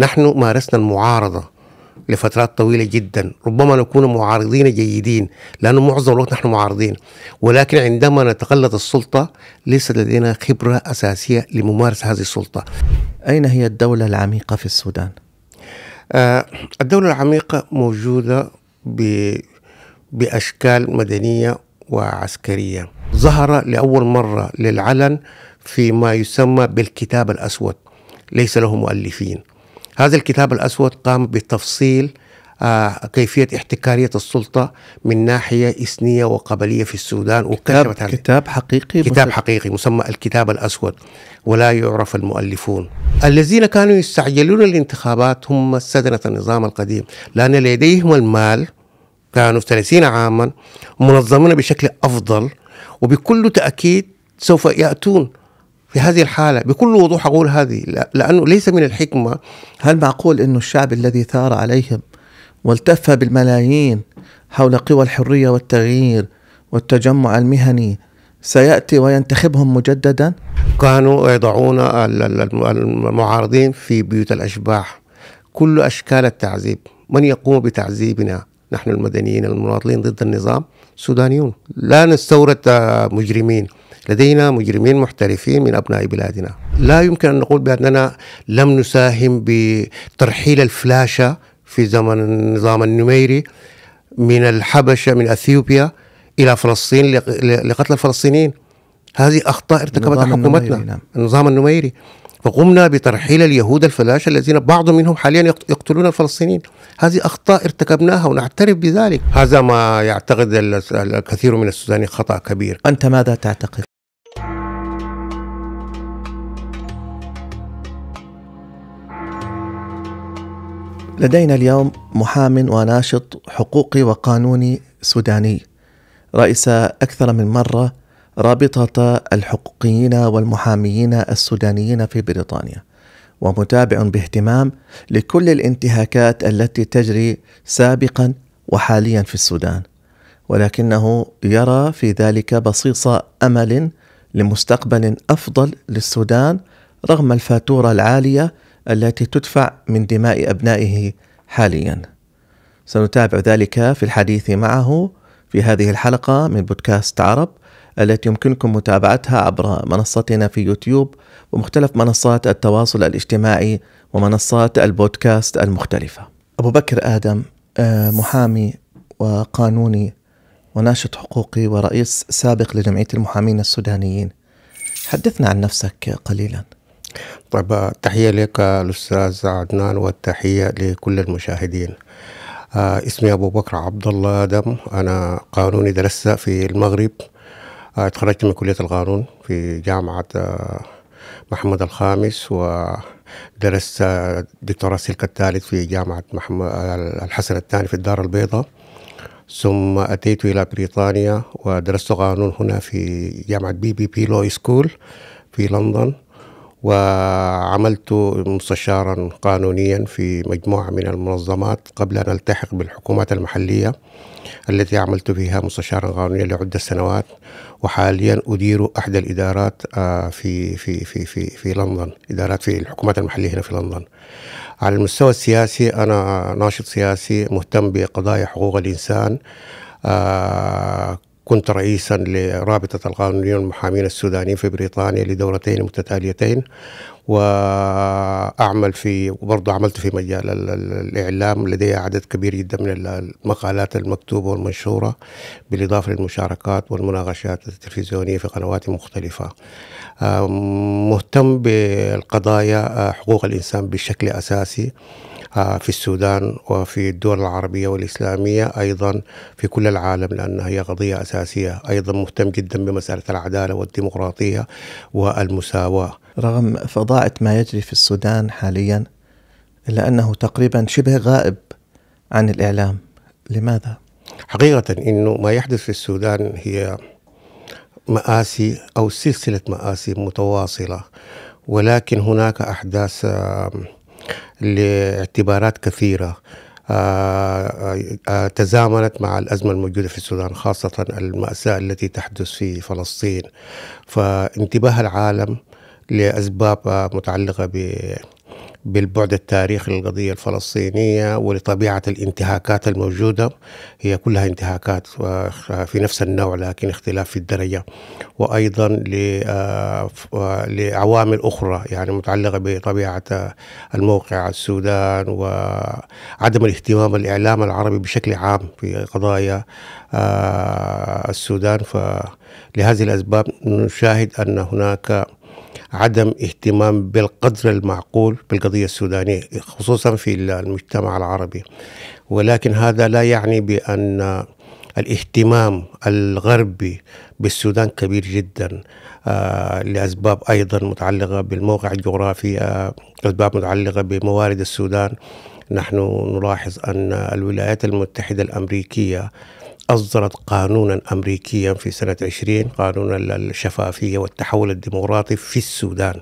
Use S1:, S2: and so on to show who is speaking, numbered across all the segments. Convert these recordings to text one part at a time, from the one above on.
S1: نحن مارسنا المعارضة لفترات طويلة جدا ربما نكون معارضين جيدين لأن معظم الوقت نحن معارضين ولكن عندما نتقلد السلطة ليس لدينا خبرة أساسية لممارسة هذه السلطة أين هي الدولة العميقة في السودان؟ آه الدولة العميقة موجودة ب... بأشكال مدنية وعسكرية ظهر لأول مرة للعلن فيما يسمى بالكتاب الأسود ليس له مؤلفين هذا الكتاب الأسود قام بتفصيل آه، كيفية احتكارية السلطة من ناحية إثنية وقبلية في السودان وكتاب كتاب حقيقي كتاب مصر. حقيقي مسمى الكتاب الأسود ولا يعرف المؤلفون الذين كانوا يستعجلون الانتخابات هم سدنة النظام القديم لأن لديهم المال كانوا 30 عاما منظمون بشكل أفضل وبكل تأكيد سوف يأتون في هذه الحالة بكل وضوح أقول هذه لأنه ليس من الحكمة
S2: هل معقول أن الشعب الذي ثار عليهم والتف بالملايين حول قوى الحرية والتغيير والتجمع المهني سيأتي وينتخبهم
S1: مجددا كانوا يضعون المعارضين في بيوت الأشباح كل أشكال التعذيب من يقوم بتعذيبنا نحن المدنيين المواطنين ضد النظام سودانيون لا نستورد مجرمين لدينا مجرمين محترفين من أبناء بلادنا لا يمكن أن نقول بأننا لم نساهم بترحيل الفلاشة في زمن النظام النميري من الحبشة من أثيوبيا إلى فلسطين لقتل الفلسطينيين هذه أخطاء ارتكبتها حكومتنا النظام النميري نعم. فقمنا بترحيل اليهود الفلاشة الذين بعض منهم حاليا يقتلون الفلسطينيين هذه أخطاء ارتكبناها ونعترف بذلك هذا ما يعتقد الكثير من السودانيين خطأ كبير أنت ماذا تعتقد؟
S2: لدينا اليوم محام وناشط حقوقي وقانوني سوداني رئيس أكثر من مرة رابطة الحقوقيين والمحاميين السودانيين في بريطانيا ومتابع باهتمام لكل الانتهاكات التي تجري سابقا وحاليا في السودان ولكنه يرى في ذلك بصيص امل لمستقبل افضل للسودان رغم الفاتوره العاليه التي تدفع من دماء ابنائه حاليا. سنتابع ذلك في الحديث معه في هذه الحلقه من بودكاست عرب التي يمكنكم متابعتها عبر منصتنا في يوتيوب ومختلف منصات التواصل الاجتماعي ومنصات البودكاست المختلفة أبو بكر آدم آه، محامي وقانوني وناشط حقوقي ورئيس سابق لجمعية المحامين السودانيين حدثنا عن نفسك قليلا
S1: طيب تحية لك الأستاذ عدنان والتحية لكل المشاهدين آه، اسمي أبو بكر عبد الله آدم أنا قانوني درست في المغرب تخرجت من كلية القانون في جامعة آه، محمود الخامس ودرست آه، دكتوراه سلك الثالث في جامعة آه، الحسن الثاني في الدار البيضاء ثم أتيت إلى بريطانيا ودرست قانون هنا في جامعة بي بي بي لو سكول في لندن وعملت مستشارا قانونيا في مجموعة من المنظمات قبل أن ألتحق بالحكومات المحلية التي عملت فيها مستشارا قانونيا لعدة سنوات وحاليا أدير أحد الإدارات آه، في في في في في لندن إدارات في الحكومات المحلية هنا في لندن على المستوى السياسي أنا ناشط سياسي مهتم بقضايا حقوق الإنسان آه، كنت رئيسا لرابطة القانونيين والمحامين السودانيين في بريطانيا لدورتين متتاليتين وأعمل في وبرضه عملت في مجال الإعلام لدي عدد كبير جدا من المقالات المكتوبة والمنشورة بالإضافة للمشاركات والمناقشات التلفزيونية في قنوات مختلفة آه، مهتم بالقضايا آه، حقوق الإنسان بشكل أساسي آه، في السودان وفي الدول العربية والإسلامية أيضا في كل العالم لأنها هي قضية أساسية أيضا مهتم جدا بمسألة العدالة والديمقراطية والمساواة
S2: رغم فظاعة ما يجري في السودان حاليا إلا أنه تقريبا شبه غائب عن الإعلام لماذا؟
S1: حقيقة أنه ما يحدث في السودان هي مآسي أو سلسلة مآسي متواصلة ولكن هناك أحداث لاعتبارات كثيره آه، آه، آه، تزامنت مع الأزمة الموجودة في السودان خاصة المأساة التي تحدث في فلسطين فانتباه العالم لأسباب متعلقة ب بالبعد التاريخي للقضية الفلسطينية ولطبيعة الانتهاكات الموجودة هي كلها انتهاكات في نفس النوع لكن اختلاف في الدرجة وأيضا آه، آه، لعوامل أخرى يعني متعلقة بطبيعة آه، الموقع السودان وعدم الاهتمام الإعلام العربي بشكل عام في قضايا السودان فلهذه الأسباب نشاهد أن هناك عدم اهتمام بالقدر المعقول بالقضية السودانية خصوصا في المجتمع العربي ولكن هذا لا يعني بأن الاهتمام الغربي بالسودان كبير جدا آه لأسباب أيضا متعلقة بالموقع الجغرافي آه أسباب متعلقة بموارد السودان نحن نلاحظ أن الولايات المتحدة الأمريكية أصدرت قانونا أمريكيا في سنة 20 قانون الشفافية والتحول الديمقراطي في السودان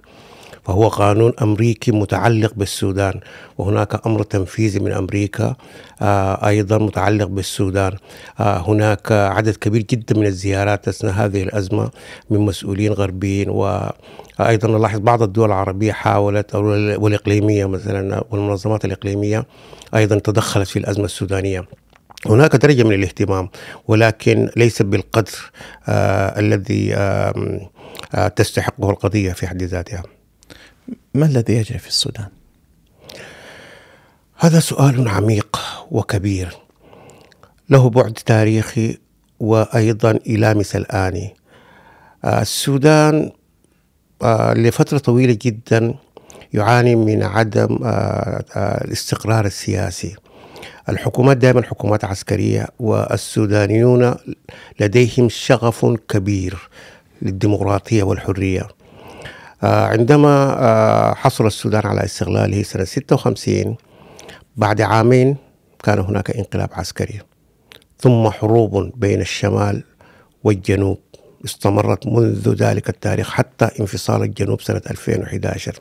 S1: فهو قانون أمريكي متعلق بالسودان وهناك أمر تنفيذي من أمريكا آه، أيضا متعلق بالسودان آه، هناك عدد كبير جدا من الزيارات أثناء هذه الأزمة من مسؤولين غربيين و ايضا نلاحظ بعض الدول العربيه حاولت والاقليميه مثلا والمنظمات الاقليميه ايضا تدخلت في الازمه السودانيه هناك درجة من الاهتمام ولكن ليس بالقدر آه الذي آه آه تستحقه القضية في حد ذاتها ما الذي يجري في السودان؟ هذا سؤال عميق وكبير له بعد تاريخي وأيضا يلامس الآني آه، السودان آه، لفترة طويلة جدا يعاني من عدم آه، الاستقرار السياسي الحكومات دائما حكومات عسكرية والسودانيون لديهم شغف كبير للديمقراطية والحرية آه، عندما آه، حصل السودان على استغلاله سنة 56 بعد عامين كان هناك انقلاب عسكري ثم حروب بين الشمال والجنوب استمرت منذ ذلك التاريخ حتى انفصال الجنوب سنة 2011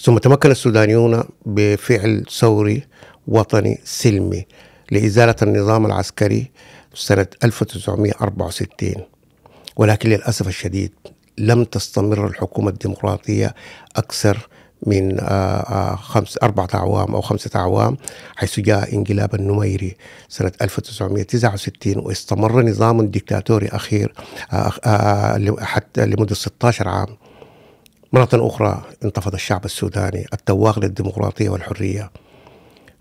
S1: ثم تمكن السودانيون بفعل ثوري وطني سلمي لإزالة النظام العسكري سنة 1964 ولكن للأسف الشديد لم تستمر الحكومة الديمقراطية أكثر من آه، آه، خمس أربعة أعوام أو خمسة أعوام حيث جاء انقلاب النميري سنة 1969 واستمر نظام ديكتاتوري أخير آه، حتى لمدة 16 عام مرة أخرى انتفض الشعب السوداني التواغ للديمقراطية والحرية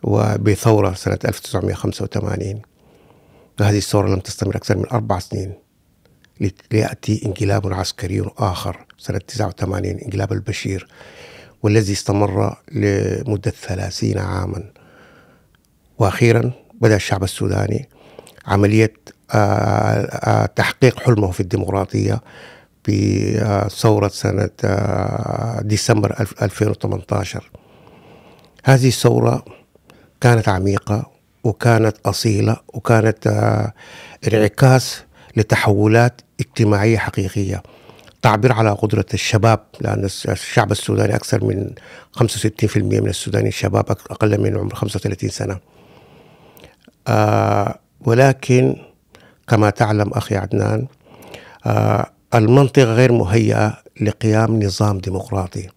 S1: وبثورة سنة 1985 هذه الثورة لم تستمر أكثر من أربع سنين ليأتي انقلاب عسكري آخر سنة 89 انقلاب البشير والذي استمر لمدة ثلاثين عاما وأخيرا بدأ الشعب السوداني عملية تحقيق حلمه في الديمقراطية بثورة سنة ديسمبر 2018 هذه الثورة كانت عميقه وكانت اصيله وكانت آه، انعكاس لتحولات اجتماعيه حقيقيه تعبير على قدرة الشباب لأن الشعب السوداني أكثر من 65% من السودانيين الشباب أقل من عمر 35 سنة آه ولكن كما تعلم أخي عدنان آه المنطقة غير مهيئة لقيام نظام ديمقراطي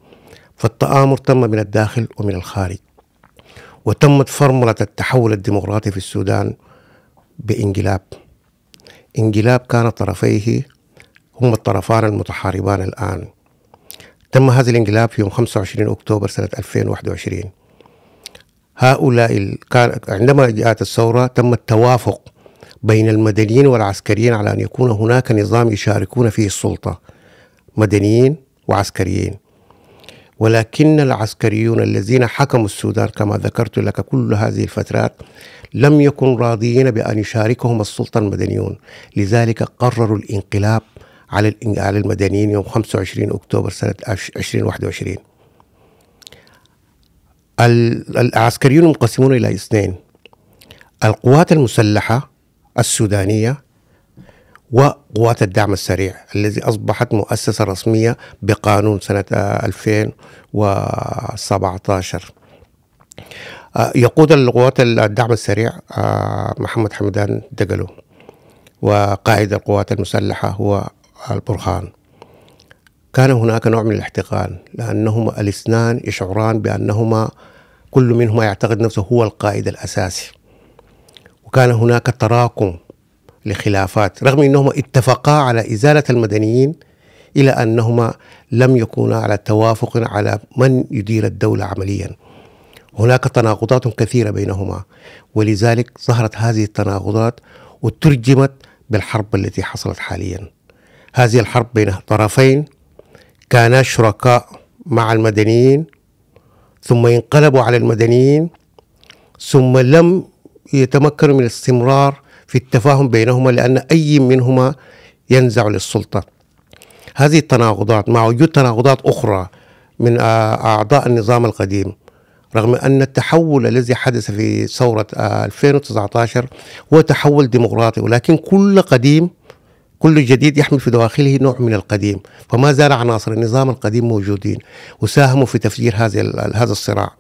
S1: فالتآمر تم من الداخل ومن الخارج وتمت فرملة التحول الديمقراطي في السودان بانقلاب انقلاب كان طرفيه هم الطرفان المتحاربان الآن تم هذا الانقلاب في يوم 25 أكتوبر سنة 2021 هؤلاء كان عندما جاءت الثورة تم التوافق بين المدنيين والعسكريين على أن يكون هناك نظام يشاركون فيه السلطة مدنيين وعسكريين ولكن العسكريون الذين حكموا السودان كما ذكرت لك كل هذه الفترات لم يكن راضيين بأن يشاركهم السلطة المدنيون لذلك قرروا الانقلاب على على المدنيين يوم 25 أكتوبر سنة 2021 العسكريون منقسمون إلى اثنين القوات المسلحة السودانية وقوات الدعم السريع الذي أصبحت مؤسسة رسمية بقانون سنة 2017 آه، آه، يقود القوات الدعم السريع آه، محمد حمدان دقلو وقائد القوات المسلحة هو البرهان كان هناك نوع من الاحتقان لأنهما الاثنان يشعران بأنهما كل منهما يعتقد نفسه هو القائد الأساسي وكان هناك تراكم لخلافات رغم أنهما اتفقا على إزالة المدنيين إلى أنهما لم يكونا على توافق على من يدير الدولة عمليا هناك تناقضات كثيرة بينهما ولذلك ظهرت هذه التناقضات وترجمت بالحرب التي حصلت حاليا هذه الحرب بين طرفين كانا شركاء مع المدنيين ثم انقلبوا على المدنيين ثم لم يتمكنوا من الاستمرار في التفاهم بينهما لأن أي منهما ينزع للسلطة هذه التناقضات مع وجود تناقضات أخرى من أعضاء النظام القديم رغم أن التحول الذي حدث في ثورة 2019 هو تحول ديمقراطي ولكن كل قديم كل جديد يحمل في دواخله نوع من القديم فما زال عناصر النظام القديم موجودين وساهموا في تفجير هذا هذا الصراع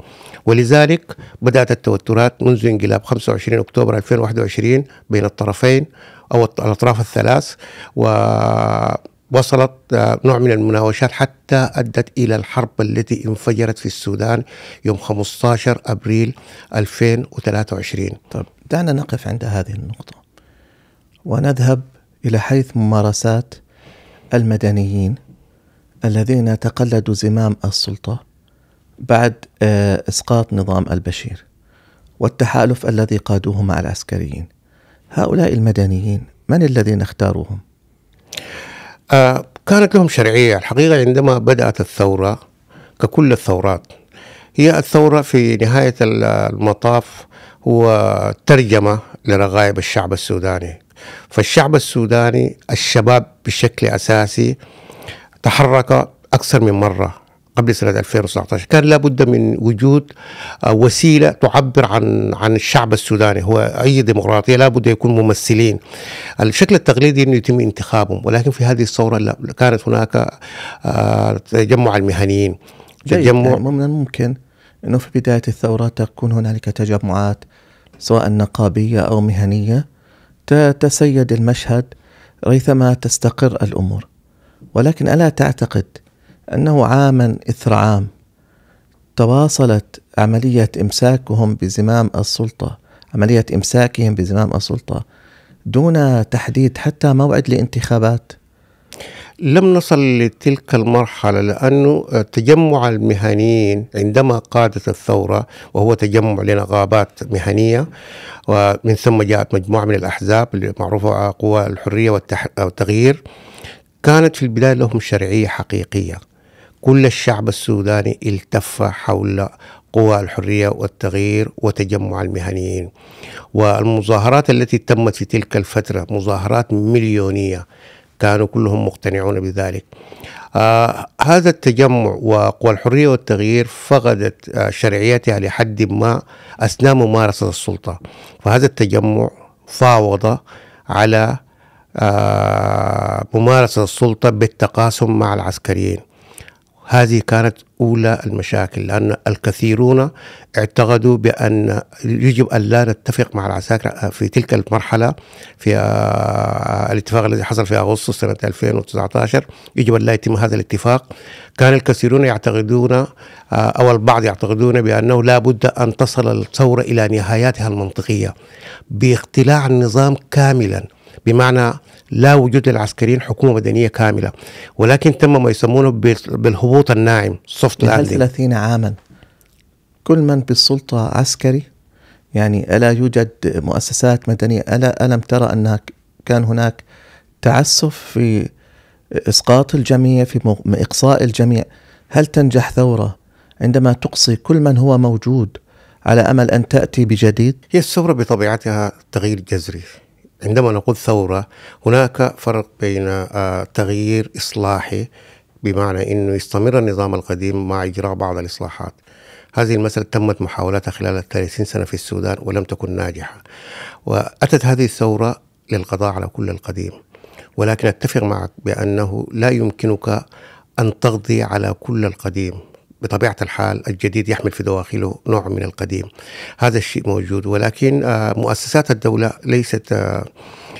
S1: ولذلك بدأت التوترات منذ انقلاب 25 أكتوبر 2021 بين الطرفين أو الأطراف الثلاث ووصلت آه، نوع من المناوشات حتى أدت إلى الحرب التي انفجرت في السودان يوم 15 أبريل 2023 طب دعنا نقف عند هذه النقطة
S2: ونذهب إلى حيث ممارسات المدنيين الذين تقلدوا زمام السلطة بعد آه، إسقاط نظام البشير والتحالف الذي قادوه مع العسكريين هؤلاء المدنيين من الذين اختاروهم؟
S1: آه، كانت لهم شرعية الحقيقة عندما بدأت الثورة ككل الثورات هي الثورة في نهاية المطاف هو ترجمة لرغائب الشعب السوداني فالشعب السوداني الشباب بشكل أساسي تحرك أكثر من مرة قبل سنة 2019 كان لابد من وجود آه، وسيلة تعبر عن عن الشعب السوداني هو أي ديمقراطية لابد يكون ممثلين الشكل التقليدي أنه يتم انتخابهم ولكن في هذه الثورة لا كانت هناك آه، تجمع المهنيين تجمع يعني
S2: من الممكن أنه في بداية الثورة تكون هنالك تجمعات سواء نقابية أو مهنية تتسيد المشهد ريثما تستقر الامور ولكن الا تعتقد انه عاما اثر عام تواصلت عمليه امساكهم بزمام السلطه عمليه امساكهم بزمام السلطه دون تحديد حتى موعد لانتخابات
S1: لم نصل لتلك المرحلة لأنه تجمع المهنيين عندما قادت الثورة وهو تجمع لنقابات مهنية ومن ثم جاءت مجموعة من الأحزاب المعروفة قوى الحرية والتغيير كانت في البداية لهم شرعية حقيقية كل الشعب السوداني التف حول قوى الحرية والتغيير وتجمع المهنيين والمظاهرات التي تمت في تلك الفترة مظاهرات مليونية كانوا كلهم مقتنعون بذلك آه هذا التجمع وقوى الحرية والتغيير فقدت آه شرعيتها لحد ما أثناء ممارسة السلطة فهذا التجمع فاوض على آه ممارسة السلطة بالتقاسم مع العسكريين هذه كانت أولى المشاكل لأن الكثيرون اعتقدوا بأن يجب أن لا نتفق مع العساكر في تلك المرحلة في آه، الاتفاق الذي حصل في أغسطس سنة 2019 يجب أن لا يتم هذا الاتفاق كان الكثيرون يعتقدون آه، أو البعض يعتقدون بأنه لا بد أن تصل الثورة إلى نهاياتها المنطقية باختلاع النظام كاملاً بمعنى لا وجود للعسكريين حكومه مدنيه كامله ولكن تم ما يسمونه بالهبوط الناعم سوفت لاندنج 30 عاما كل من
S2: بالسلطه عسكري يعني الا يوجد مؤسسات مدنيه الا الم ترى ان كان هناك تعسف في اسقاط الجميع في اقصاء الجميع هل تنجح ثوره عندما تقصي كل من هو موجود
S1: على امل ان تاتي بجديد هي الثوره بطبيعتها تغيير جذري عندما نقول ثورة هناك فرق بين آه، تغيير إصلاحي بمعنى أنه يستمر النظام القديم مع إجراء بعض الإصلاحات هذه المسألة تمت محاولاتها خلال 30 سنة في السودان ولم تكن ناجحة وأتت هذه الثورة للقضاء على كل القديم ولكن أتفق معك بأنه لا يمكنك أن تقضي على كل القديم بطبيعة الحال الجديد يحمل في دواخله نوع من القديم هذا الشيء موجود ولكن آه، مؤسسات الدولة ليست آه،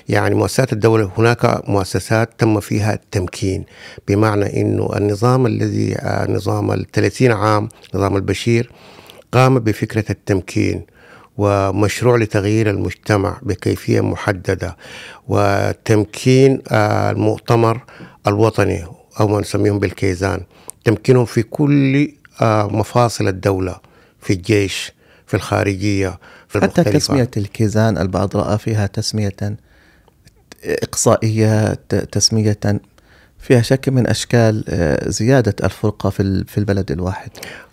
S1: يعني مؤسسات الدولة هناك مؤسسات تم فيها التمكين بمعنى أنه النظام الذي آه، نظام ال 30 عام نظام البشير قام بفكرة التمكين ومشروع لتغيير المجتمع بكيفية محددة وتمكين المؤتمر الوطني أو ما نسميهم بالكيزان تمكنهم في كل آه، مفاصل الدولة في الجيش في الخارجية في حتى تسمية
S2: الكيزان البعض رأى فيها تسمية إقصائية تسمية فيها شكل من أشكال آه، زيادة الفرقة في البلد الواحد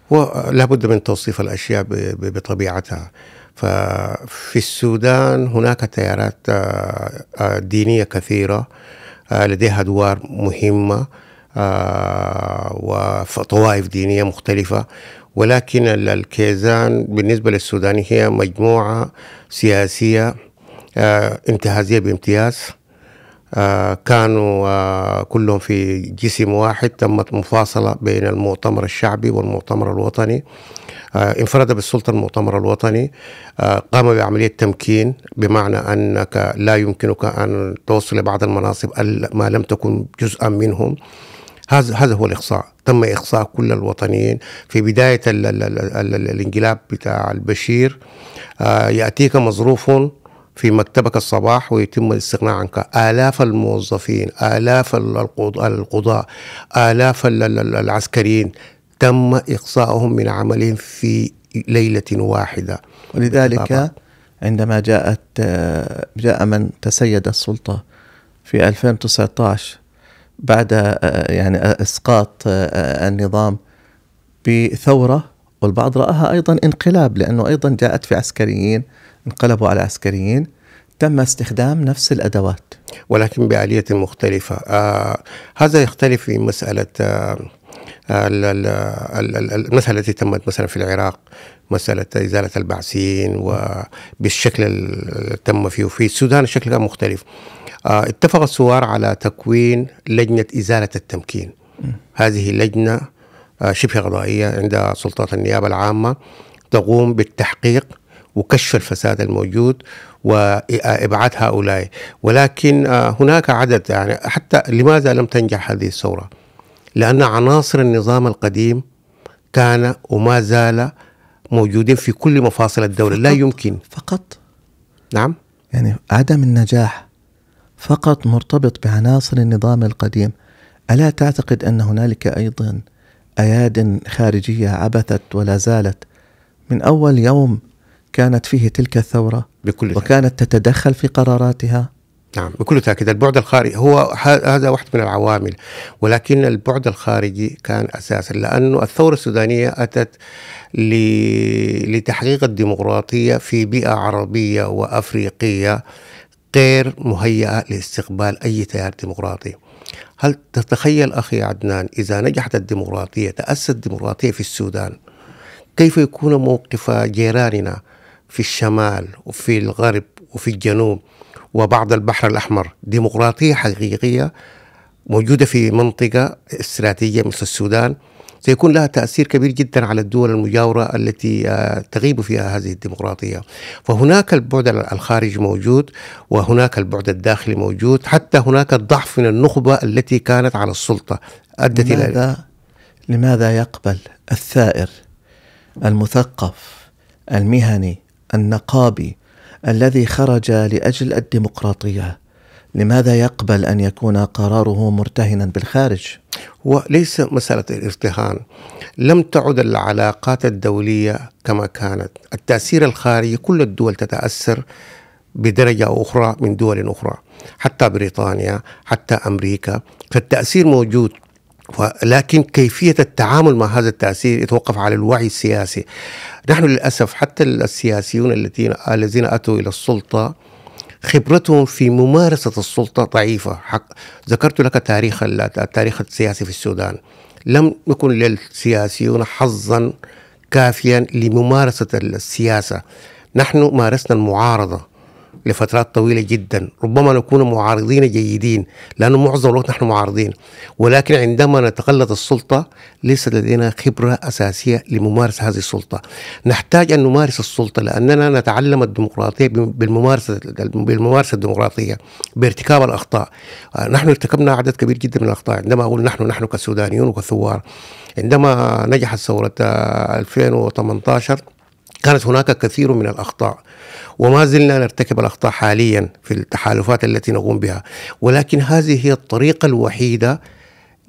S1: ولا بد من توصيف الأشياء بطبيعتها ففي السودان هناك تيارات آه، دينية كثيرة لديها أدوار مهمة آه، وطوائف دينية مختلفة ولكن الكيزان بالنسبة للسوداني هي مجموعة سياسية آه، انتهازية بامتياز آه، كانوا كلهم في جسم واحد تمت مفاصلة بين المؤتمر الشعبي والمؤتمر الوطني انفرد بالسلطة المؤتمر الوطني قام بعملية تمكين بمعنى أنك لا يمكنك أن توصل لبعض المناصب ما لم تكن جزءا منهم هذا هذا هو الاقصاء تم اقصاء كل الوطنيين في بدايه الـ الـ الـ الانقلاب بتاع البشير آه ياتيك مظروف في مكتبك الصباح ويتم الاستغناء عنك آلاف الموظفين آلاف القضاء آلاف العسكريين تم إقصاؤهم من عملهم في ليلة واحدة ولذلك عندما جاءت آه، جاء من تسيد
S2: السلطة في 2019 بعد آه، آه، يعني آه، اسقاط النظام بثوره والبعض راها ايضا انقلاب لانه ايضا جاءت في عسكريين انقلبوا على عسكريين تم استخدام نفس
S1: الادوات ولكن بآلية مختلفة آه هذا يختلف في مسألة آه المسألة التي تمت مثلا في العراق مسألة إزالة البعثيين وبالشكل اللي تم فيه وفي السودان الشكل كان مختلف آه، اتفق الثوار على تكوين لجنة إزالة التمكين هذه لجنة آه، شبه قضائية عند سلطات النيابة العامة تقوم بالتحقيق وكشف الفساد الموجود وابعاد هؤلاء ولكن آه، هناك عدد يعني حتى لماذا لم تنجح هذه الثوره؟ لان عناصر النظام القديم كان وما زال موجودين في كل مفاصل الدوله فقط لا يمكن فقط نعم
S2: يعني عدم النجاح فقط مرتبط بعناصر النظام القديم ألا تعتقد أن هنالك أيضا أياد خارجية عبثت ولا زالت من أول يوم كانت فيه تلك الثورة بكل وكانت تتدخل في قراراتها
S1: نعم بكل تأكيد البعد الخارجي هو هذا واحد من العوامل ولكن البعد الخارجي كان أساسا لأنه الثورة السودانية أتت لتحقيق الديمقراطية في بيئة عربية وأفريقية غير مهيئة لاستقبال أي تيار ديمقراطي هل تتخيل أخي عدنان إذا نجحت الديمقراطية تأسست الديمقراطية في السودان كيف يكون موقف جيراننا في الشمال وفي الغرب وفي الجنوب وبعض البحر الأحمر ديمقراطية حقيقية موجودة في منطقة استراتيجية مثل السودان سيكون لها تأثير كبير جدا على الدول المجاورة التي آه، تغيب فيها هذه الديمقراطية فهناك البعد الخارجي موجود وهناك البعد الداخلي موجود حتى هناك الضعف من النخبة التي كانت على السلطة أدت لماذا
S2: إلى لماذا يقبل الثائر المثقف المهني النقابي الذي خرج لأجل الديمقراطية
S1: لماذا يقبل أن يكون قراره مرتهنا بالخارج؟ وليس مسألة الارتهان لم تعد العلاقات الدولية كما كانت التأثير الخارجي كل الدول تتأثر بدرجة أخرى من دول أخرى حتى بريطانيا حتى أمريكا فالتأثير موجود ولكن كيفية التعامل مع هذا التأثير يتوقف على الوعي السياسي نحن للأسف حتى السياسيون الذين الذين أتوا إلى السلطة خبرتهم في ممارسة السلطة ضعيفة حق ذكرت لك تاريخ التاريخ السياسي في السودان لم يكن للسياسيون حظا كافيا لممارسة السياسة نحن مارسنا المعارضة لفترات طويلة جدا ربما نكون معارضين جيدين لأنه معظم الوقت نحن معارضين ولكن عندما نتقلد السلطة ليس لدينا خبرة أساسية لممارسة هذه السلطة نحتاج أن نمارس السلطة لأننا نتعلم الديمقراطية بالممارسة, بالممارسة الديمقراطية بارتكاب الأخطاء آه، نحن ارتكبنا عدد كبير جدا من الأخطاء عندما أقول نحن نحن كسودانيون وكثوار عندما نجحت ثورة 2018 آه، كانت هناك كثير من الاخطاء وما زلنا نرتكب الاخطاء حاليا في التحالفات التي نقوم بها ولكن هذه هي الطريقه الوحيده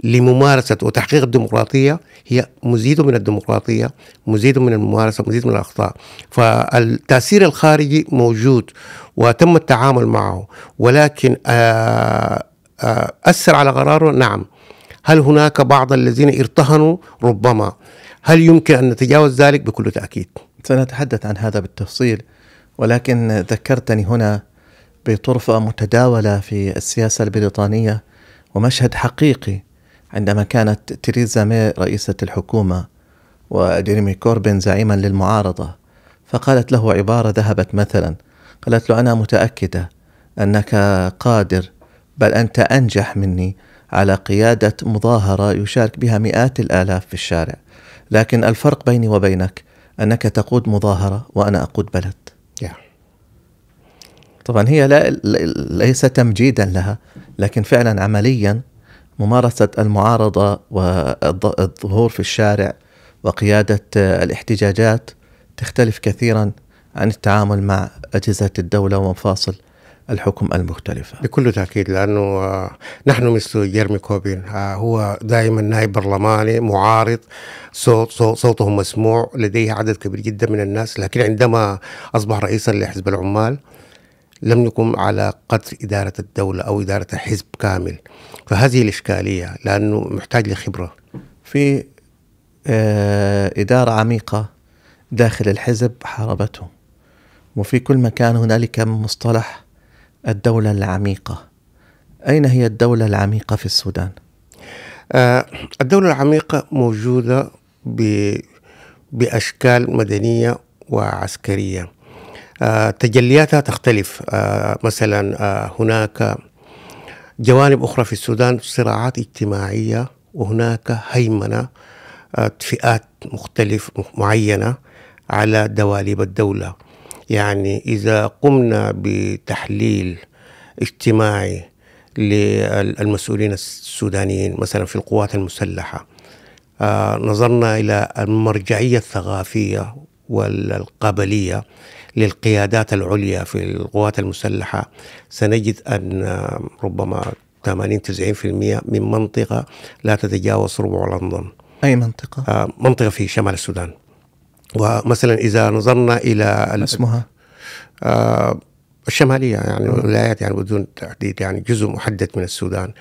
S1: لممارسه وتحقيق الديمقراطيه هي مزيد من الديمقراطيه مزيد من الممارسه مزيد من الاخطاء فالتاثير الخارجي موجود وتم التعامل معه ولكن آه، آه، اثر على قراره نعم هل هناك بعض الذين ارتهنوا ربما هل يمكن ان نتجاوز ذلك بكل تاكيد سنتحدث
S2: عن هذا بالتفصيل ولكن ذكرتني هنا بطرفة متداولة في السياسة البريطانية ومشهد حقيقي عندما كانت تيريزا مي رئيسة الحكومة وديريمي كوربين زعيما للمعارضة فقالت له عبارة ذهبت مثلا قالت له أنا متأكدة أنك قادر بل أنت أنجح مني على قيادة مظاهرة يشارك بها مئات الآلاف في الشارع لكن الفرق بيني وبينك انك تقود مظاهره وانا اقود بلد yeah. طبعا هي لا ليس تمجيدا لها لكن فعلا عمليا ممارسه المعارضه والظهور في الشارع وقياده الاحتجاجات تختلف كثيرا عن التعامل مع اجهزه الدوله ومفاصل الحكم المختلفة
S1: بكل تأكيد لأنه آه، نحن مثل جيرمي كوبين آه، هو دائما نائب برلماني معارض صوت صوته مسموع لديه عدد كبير جدا من الناس لكن عندما أصبح رئيسا لحزب العمال لم يقم على قدر إدارة الدولة أو إدارة الحزب كامل فهذه الإشكالية لأنه محتاج لخبرة في آه، إدارة عميقة داخل الحزب
S2: حاربته وفي كل مكان هنالك مصطلح الدولة
S1: العميقة أين هي الدولة العميقة في السودان؟ آه، الدولة العميقة موجودة بأشكال مدنية وعسكرية آه، تجلياتها تختلف آه، مثلا هناك جوانب أخرى في السودان صراعات اجتماعية وهناك هيمنة فئات مختلف معينة على دواليب الدولة يعني إذا قمنا بتحليل اجتماعي للمسؤولين السودانيين مثلا في القوات المسلحة آه نظرنا إلى المرجعية الثقافية والقبلية للقيادات العليا في القوات المسلحة سنجد أن ربما 80 90% من منطقة لا تتجاوز ربع لندن أي منطقة؟ آه منطقة في شمال السودان ومثلا اذا نظرنا الى اسمها آه، الشماليه يعني آه. الولايات يعني بدون تحديد يعني جزء محدد من السودان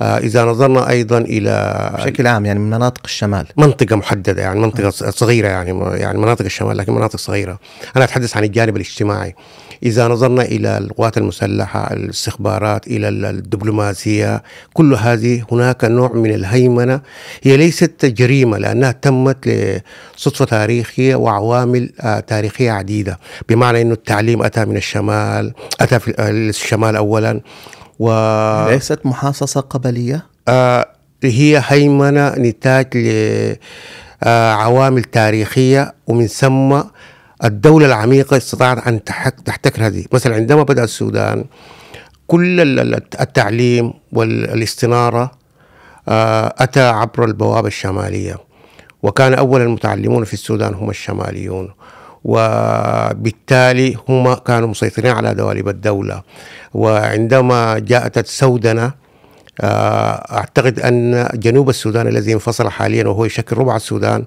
S1: آه اذا نظرنا ايضا الى بشكل عام يعني من مناطق الشمال منطقه محدده يعني منطقه آه. صغيره يعني يعني مناطق الشمال لكن مناطق صغيره انا اتحدث عن الجانب الاجتماعي إذا نظرنا إلى القوات المسلحة الاستخبارات إلى الدبلوماسية كل هذه هناك نوع من الهيمنة هي ليست جريمة لأنها تمت لصدفة تاريخية وعوامل آه، تاريخية عديدة بمعنى أن التعليم أتى من الشمال أتى في الشمال أولا و... ليست
S2: محاصصة قبلية؟
S1: آه هي هيمنة نتاج ل آه، عوامل تاريخية ومن ثم الدولة العميقة استطاعت أن تحتكر هذه مثلا عندما بدأ السودان كل التعليم والاستنارة آه، أتى عبر البوابة الشمالية وكان أول المتعلمون في السودان هم الشماليون وبالتالي هم كانوا مسيطرين على دواليب الدولة وعندما جاءت السودنة آه، أعتقد أن جنوب السودان الذي انفصل حاليا وهو يشكل ربع السودان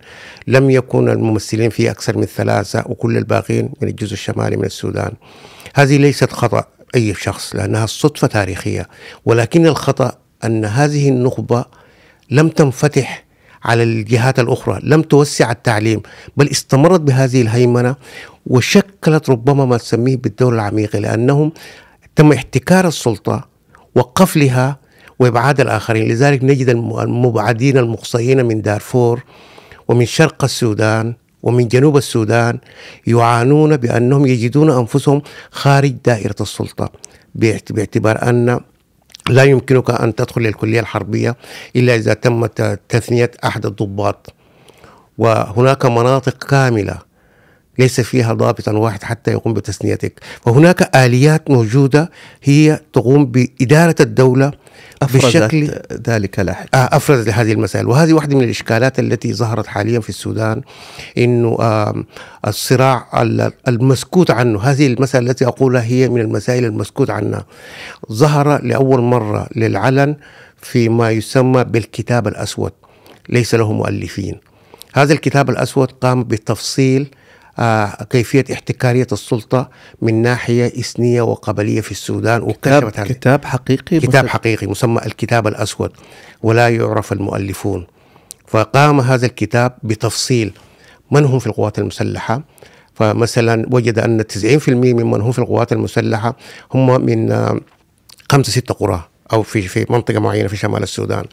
S1: لم يكن الممثلين فيه أكثر من ثلاثة وكل الباقين من الجزء الشمالي من السودان هذه ليست خطأ أي شخص لأنها صدفة تاريخية ولكن الخطأ أن هذه النخبة لم تنفتح على الجهات الأخرى لم توسع التعليم بل استمرت بهذه الهيمنة وشكلت ربما ما تسميه بالدولة العميقة لأنهم تم احتكار السلطة وقفلها وإبعاد الآخرين لذلك نجد المبعدين المقصيين من دارفور ومن شرق السودان ومن جنوب السودان يعانون بأنهم يجدون أنفسهم خارج دائرة السلطة باعتبار أن لا يمكنك أن تدخل الكلية الحربية إلا إذا تم تثنية أحد الضباط وهناك مناطق كاملة ليس فيها ضابطا واحد حتى يقوم بتسنيتك فهناك آليات موجودة هي تقوم بإدارة الدولة أفرزت بالشكل ذلك لاحقا آه أفرزت هذه المسائل وهذه واحدة من الإشكالات التي ظهرت حاليا في السودان أنه الصراع المسكوت عنه هذه المسألة التي أقولها هي من المسائل المسكوت عنها ظهر لأول مرة للعلن فيما يسمى بالكتاب الأسود ليس له مؤلفين هذا الكتاب الأسود قام بتفصيل آه، كيفية احتكارية السلطة من ناحية إثنية وقبلية في السودان وكتاب كتاب حقيقي كتاب حقيقي مسمى الكتاب الأسود ولا يعرف المؤلفون فقام هذا الكتاب بتفصيل من هم في القوات المسلحة فمثلا وجد أن 90% ممن هم في القوات المسلحة هم من آه، خمسة ستة قرى أو في في منطقة معينة في شمال السودان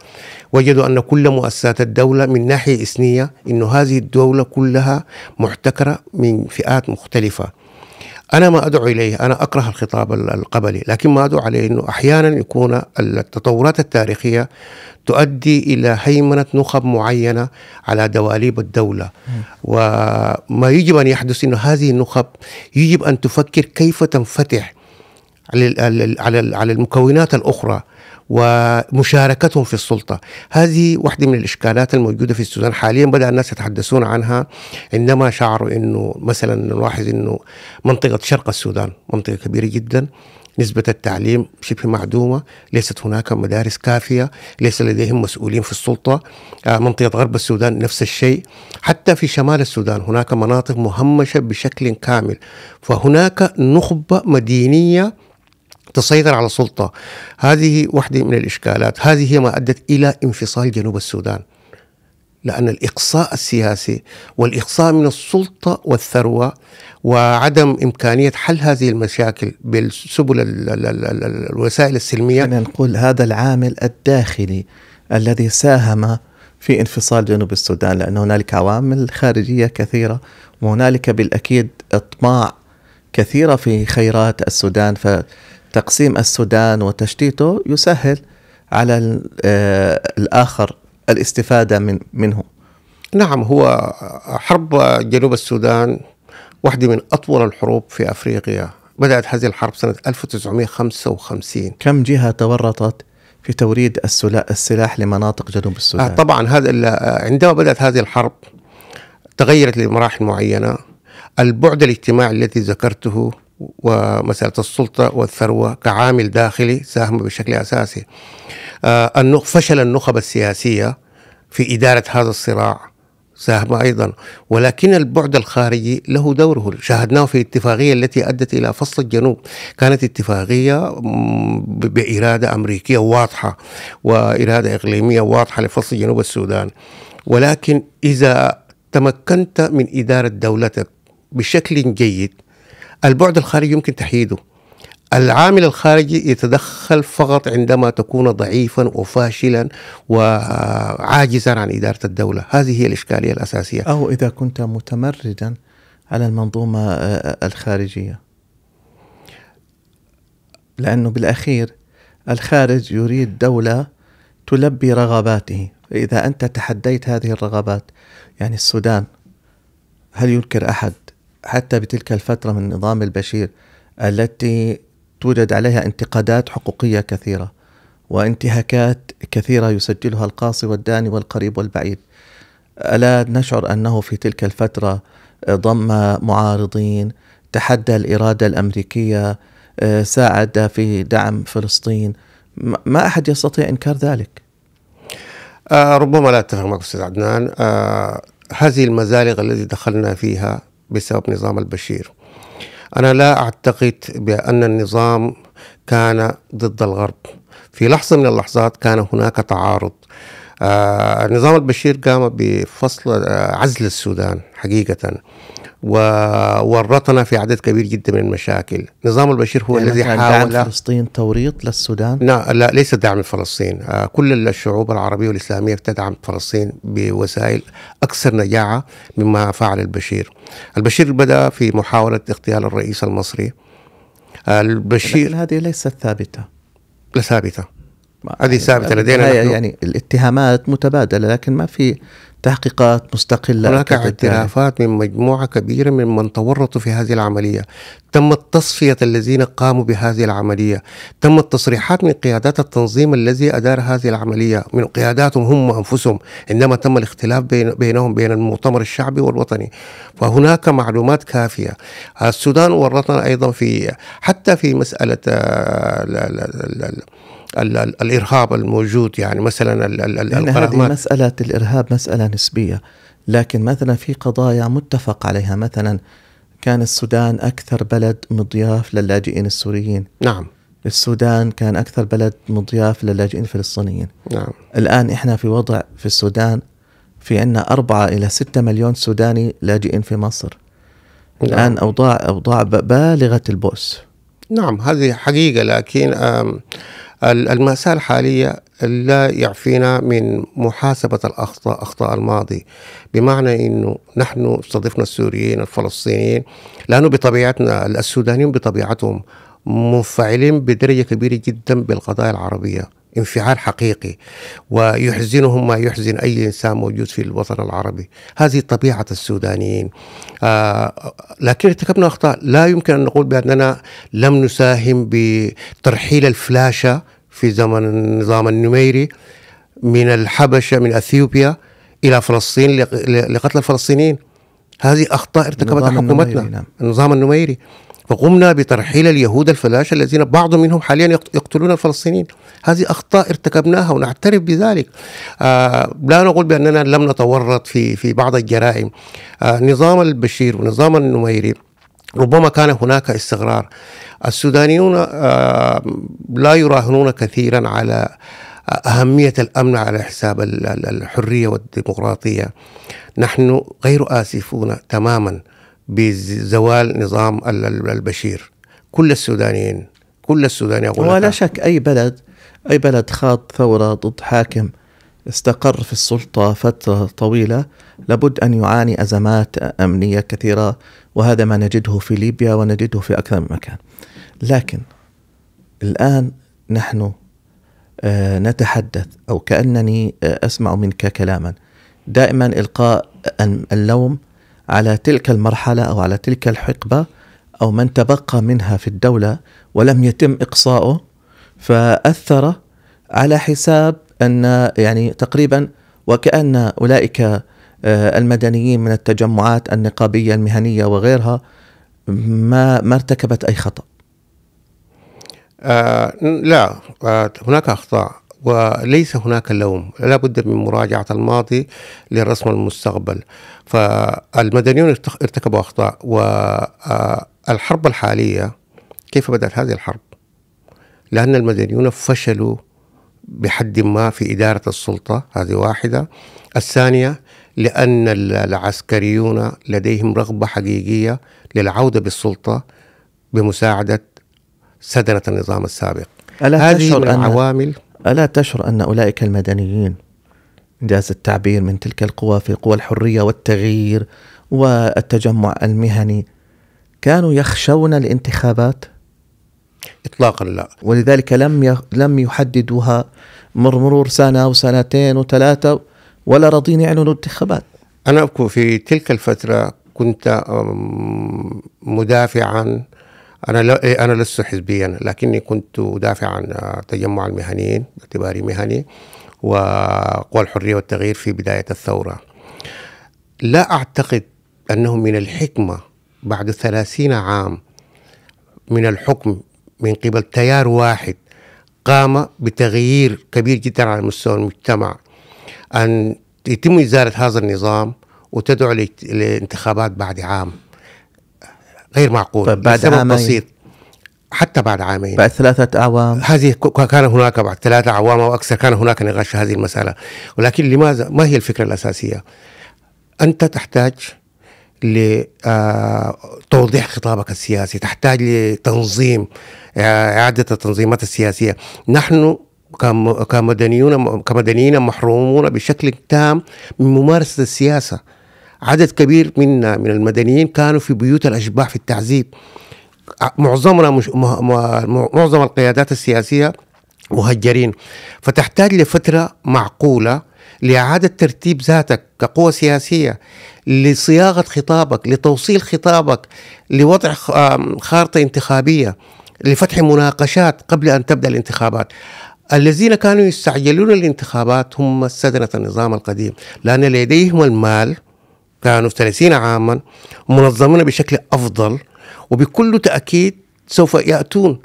S1: وجدوا أن كل مؤسسات الدولة من ناحية إثنية أن هذه الدولة كلها محتكرة من فئات مختلفة أنا ما أدعو إليه أنا أكره الخطاب القبلي لكن ما أدعو عليه أنه أحيانا يكون التطورات التاريخية تؤدي إلى هيمنة نخب معينة على دواليب الدولة وما يجب أن يحدث أنه هذه النخب يجب أن تفكر كيف تنفتح على على المكونات الاخرى ومشاركتهم في السلطة هذه واحدة من الإشكالات الموجودة في السودان حاليا بدأ الناس يتحدثون عنها عندما شعروا أنه مثلا نلاحظ أنه منطقة شرق السودان منطقة كبيرة جدا نسبة التعليم شبه معدومة ليست هناك مدارس كافية ليس لديهم مسؤولين في السلطة آه، منطقة غرب السودان نفس الشيء حتى في شمال السودان هناك مناطق مهمشة بشكل كامل فهناك نخبة مدينية تسيطر على السلطة هذه واحدة من الإشكالات هذه هي ما أدت إلى انفصال جنوب السودان لأن الإقصاء السياسي والإقصاء من السلطة والثروة وعدم إمكانية حل هذه المشاكل بالسبل الوسائل السلمية نقول هذا العامل الداخلي الذي ساهم في
S2: انفصال جنوب السودان لأن هنالك عوامل خارجية كثيرة وهنالك بالأكيد إطماع كثيرة في خيرات السودان ف تقسيم السودان وتشتيته يسهل على آه، الآخر الاستفادة من منه
S1: نعم هو حرب جنوب السودان واحدة من أطول الحروب في أفريقيا بدأت هذه الحرب سنة 1955
S2: كم جهة تورطت في توريد السلاح لمناطق جنوب السودان؟ آه
S1: طبعا هذا عندما بدأت هذه الحرب تغيرت لمراحل معينة البعد الاجتماعي الذي ذكرته ومسألة السلطة والثروة كعامل داخلي ساهم بشكل أساسي آه، فشل النخب السياسية في إدارة هذا الصراع ساهم أيضا ولكن البعد الخارجي له دوره شاهدناه في الاتفاقية التي أدت إلى فصل الجنوب كانت اتفاقية بإرادة أمريكية واضحة وإرادة إقليمية واضحة لفصل جنوب السودان ولكن إذا تمكنت من إدارة دولتك بشكل جيد البعد الخارجي يمكن تحييده العامل الخارجي يتدخل فقط عندما تكون ضعيفا وفاشلا وعاجزا عن إدارة الدولة هذه هي الإشكالية الأساسية
S2: أو إذا كنت متمردا على المنظومة آه، الخارجية لأنه بالأخير الخارج يريد دولة تلبي رغباته إذا أنت تحديت هذه الرغبات يعني السودان هل ينكر أحد حتى بتلك الفترة من نظام البشير التي توجد عليها انتقادات حقوقية كثيرة وانتهاكات كثيرة يسجلها القاصي والداني والقريب والبعيد ألا نشعر أنه في تلك الفترة ضم معارضين تحدى الإرادة الأمريكية آه، ساعد في دعم فلسطين ما أحد يستطيع إنكار ذلك
S1: آه، ربما لا أتفق معك أستاذ عدنان آه، هذه المزالق التي دخلنا فيها بسبب نظام البشير أنا لا أعتقد بأن النظام كان ضد الغرب في لحظة من اللحظات كان هناك تعارض آه نظام البشير قام بفصل آه عزل السودان حقيقة وورطنا في عدد كبير جدا من المشاكل نظام البشير هو يعني الذي حاول دعم
S2: فلسطين توريط للسودان
S1: لا, لا ليس دعم فلسطين آه، كل الشعوب العربية والإسلامية تدعم فلسطين بوسائل أكثر نجاعة مما فعل البشير البشير بدأ في محاولة اغتيال الرئيس المصري آه، البشير هذه ليست ثابتة لا ثابتة
S2: هذه ثابته يعني لدينا يعني الاتهامات متبادله لكن ما في
S1: تحقيقات مستقله هناك اعترافات من مجموعه كبيره من من تورطوا في هذه العمليه، تمت تصفيه الذين قاموا بهذه العمليه، تم التصريحات من قيادات التنظيم الذي ادار هذه العمليه، من قياداتهم هم انفسهم عندما تم الاختلاف بين بينهم بين المؤتمر الشعبي والوطني، فهناك معلومات كافيه. السودان ورطنا ايضا في حتى في مساله آه، الارهاب الموجود يعني مثلا ال يعني هذه مساله
S2: الارهاب مساله نسبيه لكن مثلا في قضايا متفق عليها مثلا كان السودان اكثر بلد مضياف للاجئين السوريين نعم السودان كان اكثر بلد مضياف للاجئين الفلسطينيين نعم الان احنا في وضع في السودان في عندنا أربعة إلى ستة مليون سوداني لاجئين في مصر نعم. الآن أوضاع أوضاع
S1: بالغة البؤس نعم هذه حقيقة لكن المأساة الحالية لا يعفينا من محاسبة الأخطاء أخطاء الماضي بمعنى أنه نحن استضفنا السوريين الفلسطينيين لأنه بطبيعتنا السودانيين بطبيعتهم منفعلين بدرجة كبيرة جدا بالقضايا العربية انفعال حقيقي ويحزنهم ما يحزن أي إنسان موجود في الوطن العربي هذه طبيعة السودانيين آه لكن ارتكبنا أخطاء لا يمكن أن نقول بأننا لم نساهم بترحيل الفلاشة في زمن النظام النميري من الحبشة من أثيوبيا إلى فلسطين لقتل الفلسطينيين هذه أخطاء ارتكبتها حكومتنا نعم. النظام النميري فقمنا بترحيل اليهود الفلاشة الذين بعض منهم حاليا يقتلون الفلسطينيين هذه أخطاء ارتكبناها ونعترف بذلك آه لا نقول بأننا لم نتورط في, في بعض الجرائم آه نظام البشير ونظام النميري ربما كان هناك استقرار السودانيون آه، لا يراهنون كثيرا على آه، أهمية الأمن على حساب الحرية والديمقراطية نحن غير آسفون تماما بزوال نظام البشير كل السودانيين كل السودانيين ولا شك أي
S2: بلد أي بلد خاض ثورة ضد حاكم استقر في السلطة فترة طويلة لابد أن يعاني أزمات أمنية كثيرة وهذا ما نجده في ليبيا ونجده في أكثر من مكان لكن الآن نحن آه، نتحدث أو كأنني آه، أسمع منك كلاما دائما إلقاء اللوم على تلك المرحلة أو على تلك الحقبة أو من تبقى منها في الدولة ولم يتم إقصاؤه فأثر على حساب ان يعني تقريبا وكان اولئك آه، المدنيين من التجمعات النقابيه المهنيه وغيرها ما ما ارتكبت اي خطا.
S1: آه لا آه هناك اخطاء وليس هناك لوم لا بد من مراجعة الماضي لرسم المستقبل فالمدنيون ارتكبوا أخطاء والحرب آه، الحالية كيف بدأت هذه الحرب لأن المدنيون فشلوا بحد ما في إدارة السلطة هذه واحدة الثانية لأن العسكريون لديهم رغبة حقيقية للعودة بالسلطة بمساعدة سدنة النظام السابق ألا هذه تشعر أن عوامل ألا تشعر
S2: أن أولئك المدنيين جاز التعبير من تلك القوى في قوى الحرية والتغيير والتجمع المهني كانوا يخشون الانتخابات اطلاقا لا ولذلك لم لم يحددوها مر مرور سنه وسنتين وثلاثه ولا راضين يعلنوا انتخابات
S1: انا اذكر في تلك الفتره كنت مدافعا انا لا إيه، انا لست حزبيا لكني كنت ادافع عن آه، تجمع المهنيين باعتباري مهني وقوى الحريه والتغيير في بدايه الثوره لا اعتقد انه من الحكمه بعد ثلاثين عام من الحكم من قبل تيار واحد قام بتغيير كبير جدا على مستوى المجتمع أن يتم إزالة هذا النظام وتدعو لانتخابات بعد عام غير معقول طيب، بعد عامين بسيط حتى بعد عامين بعد ثلاثة أعوام هذه كان هناك بعد ثلاثة أعوام أو أكثر كان هناك نقاش في هذه المسألة ولكن لماذا ما هي الفكرة الأساسية أنت تحتاج لتوضيح آه، خطابك السياسي تحتاج لتنظيم آه، إعادة التنظيمات السياسية نحن كمدنيون كمدنيين محرومون بشكل تام من ممارسة السياسة عدد كبير منا من المدنيين كانوا في بيوت الأشباح في التعذيب معظمنا مش معظم القيادات السياسية مهجرين فتحتاج لفترة معقولة لإعادة ترتيب ذاتك كقوة سياسية لصياغة خطابك لتوصيل خطابك لوضع خارطة انتخابية لفتح مناقشات قبل أن تبدأ الانتخابات الذين كانوا يستعجلون الانتخابات هم سدنة النظام القديم لأن لديهم المال كانوا 30 عاما منظمون بشكل أفضل وبكل تأكيد سوف يأتون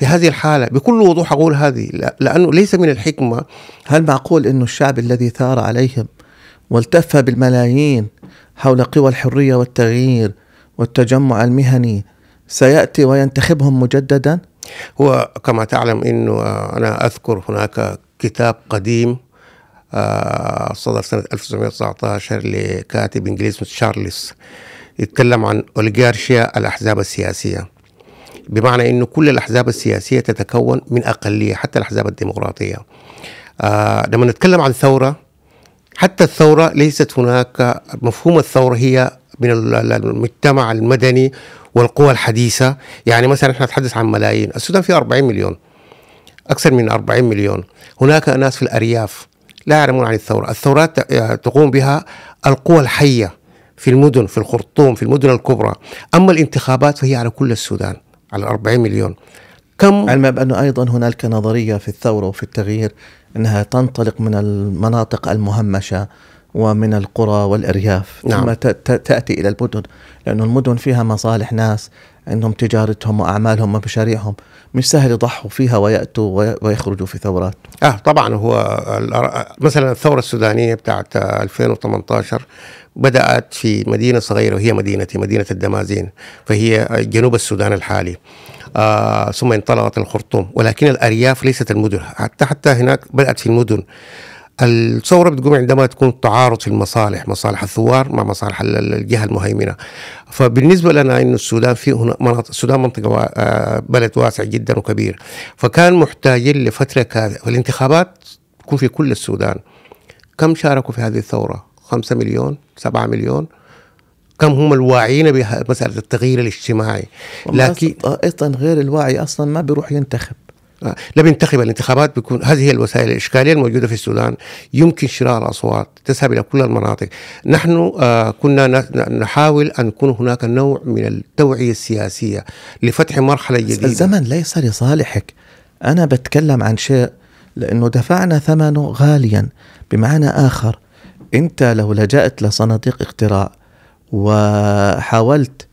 S1: في هذه الحالة بكل وضوح أقول هذه لأنه ليس من الحكمة هل معقول أن الشعب الذي ثار عليهم
S2: والتف بالملايين حول قوى الحرية والتغيير والتجمع المهني سيأتي وينتخبهم مجددا؟
S1: هو كما تعلم أنه أنا أذكر هناك كتاب قديم آه، صدر سنة 1919 لكاتب إنجليزي شارلس يتكلم عن أوليغارشيا الأحزاب السياسية بمعنى انه كل الاحزاب السياسيه تتكون من اقليه حتى الاحزاب الديمقراطيه. آه لما نتكلم عن ثوره حتى الثوره ليست هناك مفهوم الثوره هي من المجتمع المدني والقوى الحديثه، يعني مثلا احنا نتحدث عن ملايين، السودان فيه 40 مليون اكثر من 40 مليون، هناك ناس في الارياف لا يعلمون عن الثوره، الثورات آه، تقوم بها القوى الحيه في المدن في الخرطوم في المدن الكبرى، اما الانتخابات فهي على كل السودان. على 40 مليون كم علما بأنه أيضا هنالك نظرية
S2: في الثورة وفي التغيير أنها تنطلق من المناطق المهمشة ومن القرى والأرياف نعم. ثم تأتي إلى المدن لأن المدن فيها مصالح ناس عندهم تجارتهم وأعمالهم ومشاريعهم مش سهل يضحوا فيها ويأتوا ويخرجوا في ثورات
S1: آه طبعا هو مثلا الثورة السودانية بتاعت 2018 بدأت في مدينة صغيرة وهي مدينتي مدينة الدمازين فهي جنوب السودان الحالي آه ثم انطلقت الخرطوم ولكن الأرياف ليست المدن حتى حتى هناك بدأت في المدن الثورة بتقوم عندما تكون تعارض في المصالح مصالح الثوار مع مصالح الجهة المهيمنة فبالنسبة لنا أن السودان في هنا مناطق السودان منطقة آه، بلد واسع جدا وكبير فكان محتاجين لفترة كافية والانتخابات تكون في كل السودان كم شاركوا في هذه الثورة خمسة مليون سبعة مليون كم هم الواعيين بمسألة التغيير الاجتماعي لكن أصلاً غير الواعي أصلا ما بيروح ينتخب آه، لم ينتخب الانتخابات بيكون هذه هي الوسائل الإشكالية الموجودة في السودان يمكن شراء الأصوات تذهب إلى كل المناطق نحن آه، كنا نحاول أن يكون هناك نوع من التوعية السياسية لفتح مرحلة جديدة الزمن
S2: ليس لصالحك أنا بتكلم عن شيء لأنه دفعنا ثمنه غاليا بمعنى آخر أنت لو لجأت لصناديق اقتراع وحاولت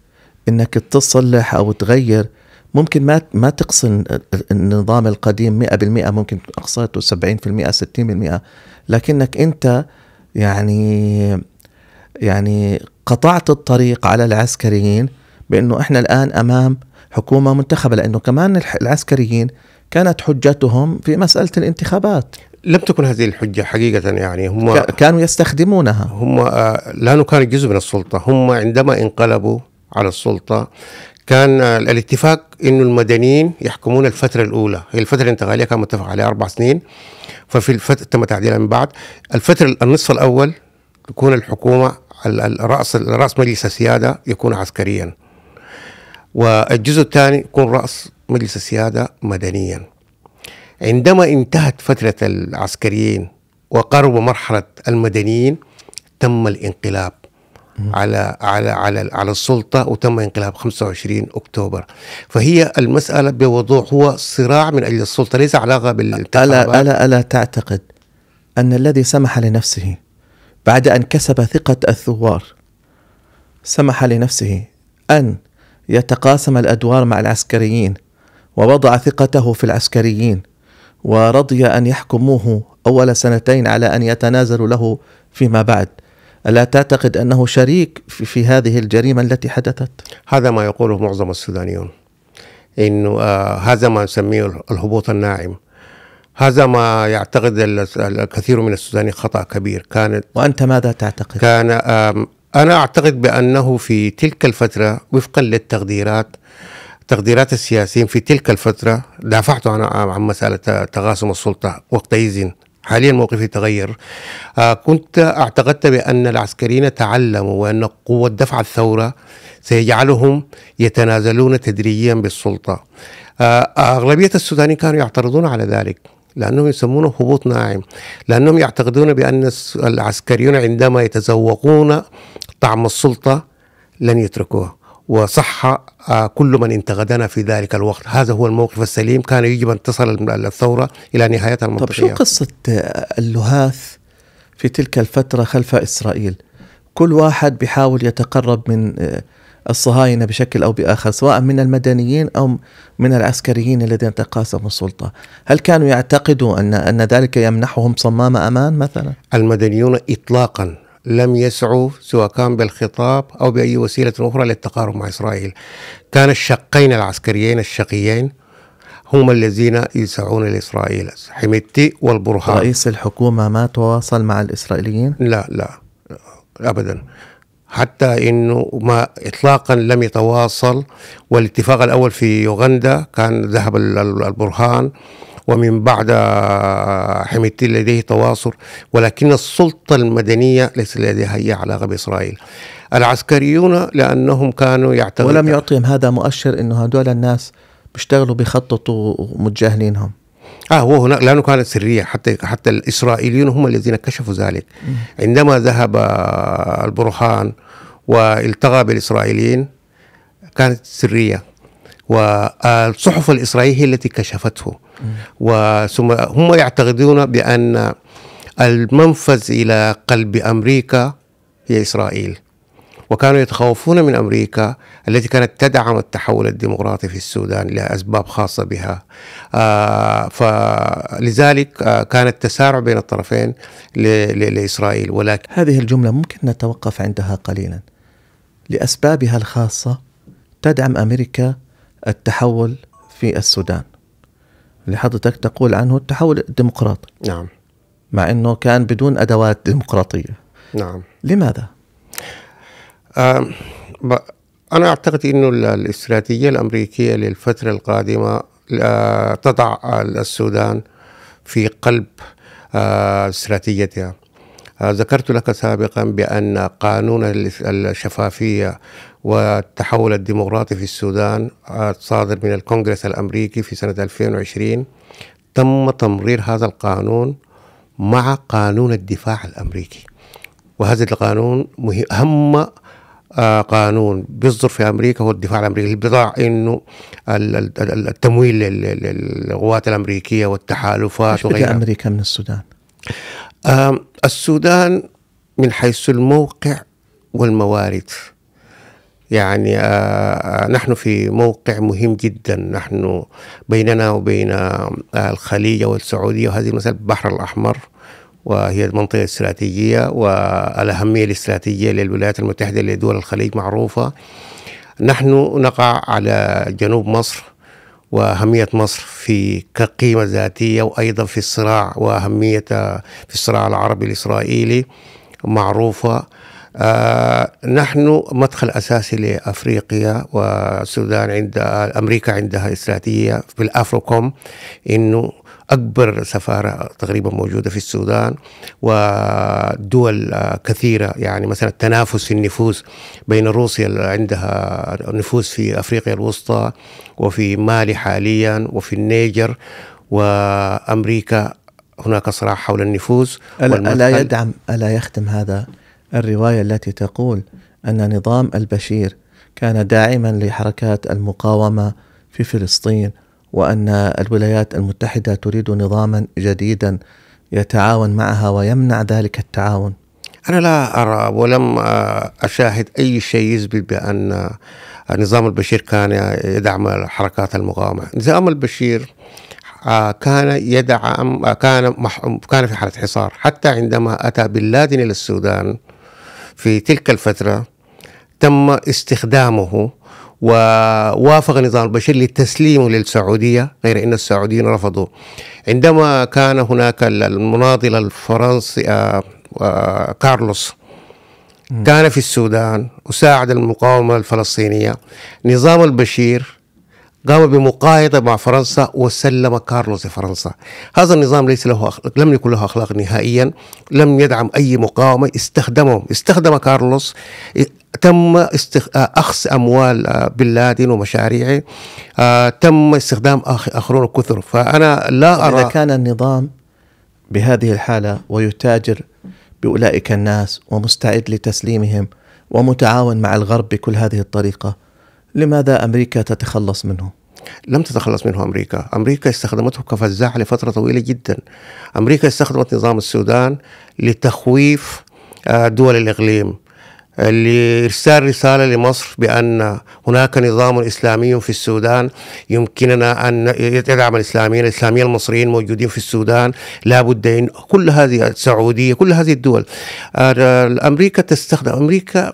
S2: أنك تصلح أو تغير ممكن ما ما تقصن النظام القديم 100% ممكن اقصيته 70% 60% لكنك انت يعني يعني قطعت الطريق على العسكريين بانه احنا الان امام حكومه منتخبه لانه كمان العسكريين كانت حجتهم
S1: في مساله الانتخابات لم تكن هذه الحجه حقيقه يعني هم كانوا يستخدمونها هم آه، لانه كان جزء من السلطه هم عندما انقلبوا على السلطه كان الاتفاق انه المدنيين يحكمون الفتره الاولى هي الفتره الانتقاليه كان متفق عليها اربع سنين ففي الفتره تم تعديلها من بعد الفتره النصف الاول تكون الحكومه الراس راس مجلس السياده يكون عسكريا والجزء الثاني يكون راس مجلس السياده مدنيا عندما انتهت فتره العسكريين وقرب مرحله المدنيين تم الانقلاب على على على على السلطه وتم انقلاب 25 اكتوبر فهي المساله بوضوح هو صراع من اجل السلطه ليس علاقه بال الا الا الا تعتقد ان الذي سمح لنفسه بعد
S2: ان كسب ثقه الثوار سمح لنفسه ان يتقاسم الادوار مع العسكريين ووضع ثقته في العسكريين ورضي ان يحكموه اول سنتين على ان يتنازلوا له فيما بعد
S1: ألا تعتقد أنه شريك في, في هذه الجريمة التي حدثت؟ هذا ما يقوله معظم السودانيون انه آه هذا ما نسميه الهبوط الناعم هذا ما يعتقد الكثير من السودانيين خطا كبير كانت وانت ماذا تعتقد؟ كان آه انا اعتقد بانه في تلك الفتره وفقا للتقديرات تقديرات السياسيين في تلك الفتره دافعت عن مساله تقاسم السلطه وقتئذ حاليا موقفي تغير آه كنت اعتقدت بأن العسكريين تعلموا وأن قوة دفع الثورة سيجعلهم يتنازلون تدريجيا بالسلطة آه أغلبية السودانيين كانوا يعترضون على ذلك لأنهم يسمونه هبوط ناعم لأنهم يعتقدون بأن العسكريون عندما يتذوقون طعم السلطة لن يتركوها وصح آه، كل من انتقدنا في ذلك الوقت هذا هو الموقف السليم كان يجب أن تصل الثورة إلى نهايتها المنطقية طب شو قصة آه، اللهاث في تلك الفترة خلف
S2: إسرائيل كل واحد بيحاول يتقرب من آه، الصهاينة بشكل أو بآخر سواء من المدنيين أو من العسكريين الذين تقاسموا السلطة هل كانوا
S1: يعتقدوا
S2: أن, أن ذلك
S1: يمنحهم صمام
S2: أمان مثلا؟
S1: المدنيون إطلاقا لم يسعوا سواء كان بالخطاب أو بأي وسيلة أخرى للتقارب مع إسرائيل كان الشقين العسكريين الشقيين هم الذين يسعون لإسرائيل حميتي والبرهان رئيس الحكومة ما تواصل مع الإسرائيليين؟ لا لا أبدا حتى انه ما اطلاقا لم يتواصل والاتفاق الاول في يوغندا كان ذهب البرهان ومن بعد حميتي لديه تواصل ولكن السلطة المدنية ليس لديها أي علاقة بإسرائيل العسكريون لأنهم كانوا يعتقدون ولم يعطيهم هذا مؤشر
S2: أنه هدول الناس بيشتغلوا بيخططوا ومتجاهلينهم
S1: اه هو هناك لانه كانت سريه حتى حتى الاسرائيليون هم الذين كشفوا ذلك عندما ذهب البرهان والتقى بالاسرائيليين كانت سريه والصحف الاسرائيليه هي التي كشفته وثم هم يعتقدون بأن المنفذ إلى قلب أمريكا هي إسرائيل وكانوا يتخوفون من امريكا التي كانت تدعم التحول الديمقراطي في السودان لاسباب خاصه بها آه فلذلك آه كان التسارع بين الطرفين لاسرائيل ولكن هذه
S2: الجمله ممكن نتوقف عندها قليلا لاسبابها الخاصه تدعم امريكا التحول في السودان اللي حضرتك تقول عنه التحول الديمقراطي نعم مع انه كان بدون ادوات ديمقراطيه نعم لماذا؟
S1: انا اعتقد انه الاستراتيجيه الامريكيه للفتره القادمه تضع السودان في قلب استراتيجيتها ذكرت لك سابقا بأن قانون الشفافية والتحول الديمقراطي في السودان آه، الصادر من الكونغرس الأمريكي في سنة 2020 تم تمرير هذا القانون مع قانون الدفاع الأمريكي وهذا القانون أهم آه، قانون بيصدر في امريكا هو الدفاع الامريكي اللي بيضع انه التمويل للقوات الامريكيه والتحالفات وغيرها
S2: امريكا من السودان
S1: السودان من حيث الموقع والموارد يعني آه، آه، نحن في موقع مهم جدا نحن بيننا وبين آه، الخليج والسعودية وهذه مثلا البحر الأحمر وهي المنطقة الاستراتيجية والأهمية الاستراتيجية للولايات المتحدة لدول الخليج معروفة نحن نقع على جنوب مصر وأهمية مصر في كقيمة ذاتية وأيضا في الصراع وأهمية في الصراع العربي الإسرائيلي معروفة آه، نحن مدخل أساسي لأفريقيا والسودان عند أمريكا عندها استراتيجية في الأفروكوم إنه أكبر سفارة تقريبا موجودة في السودان ودول آه، كثيرة يعني مثلا التنافس في النفوس بين روسيا اللي عندها نفوس في أفريقيا الوسطى وفي مالي حاليا وفي النيجر وأمريكا هناك صراع حول النفوس ألا, ألا
S2: يدعم ألا يختم هذا الرواية التي تقول أن نظام البشير كان داعما لحركات المقاومة في فلسطين وأن الولايات المتحدة تريد نظاما جديدا يتعاون معها ويمنع ذلك التعاون
S1: أنا لا أرى ولم أشاهد أي شيء يثبت بأن نظام البشير كان يدعم حركات المقاومة نظام البشير كان يدعم كان كان في حالة حصار حتى عندما أتى بن لادن إلى السودان في تلك الفترة تم استخدامه ووافق نظام بشير لتسليمه للسعودية غير أن السعوديين رفضوا عندما كان هناك المناضل الفرنسي آه، آه، كارلوس كان في السودان وساعد المقاومة الفلسطينية نظام البشير قام بمقايضة مع فرنسا وسلم كارلوس لفرنسا هذا النظام ليس له أخلاق لم يكن له أخلاق نهائيا لم يدعم أي مقاومة استخدمهم استخدم كارلوس تم استخ... أخص أموال آه، بن لادن ومشاريعه آه، تم استخدام آخرون كثر فأنا لا أرى إذا كان
S2: النظام بهذه الحالة ويتاجر بأولئك الناس ومستعد لتسليمهم ومتعاون مع الغرب بكل هذه الطريقة لماذا
S1: أمريكا تتخلص منه؟ لم تتخلص منه امريكا، امريكا استخدمته كفزاعه لفتره طويله جدا. امريكا استخدمت نظام السودان لتخويف آه، دول الاقليم. آه، لارسال رساله لمصر بان هناك نظام اسلامي في السودان يمكننا ان يدعم الاسلاميين، الاسلاميين المصريين موجودين في السودان لابد كل هذه السعوديه، كل هذه الدول. آه، امريكا تستخدم امريكا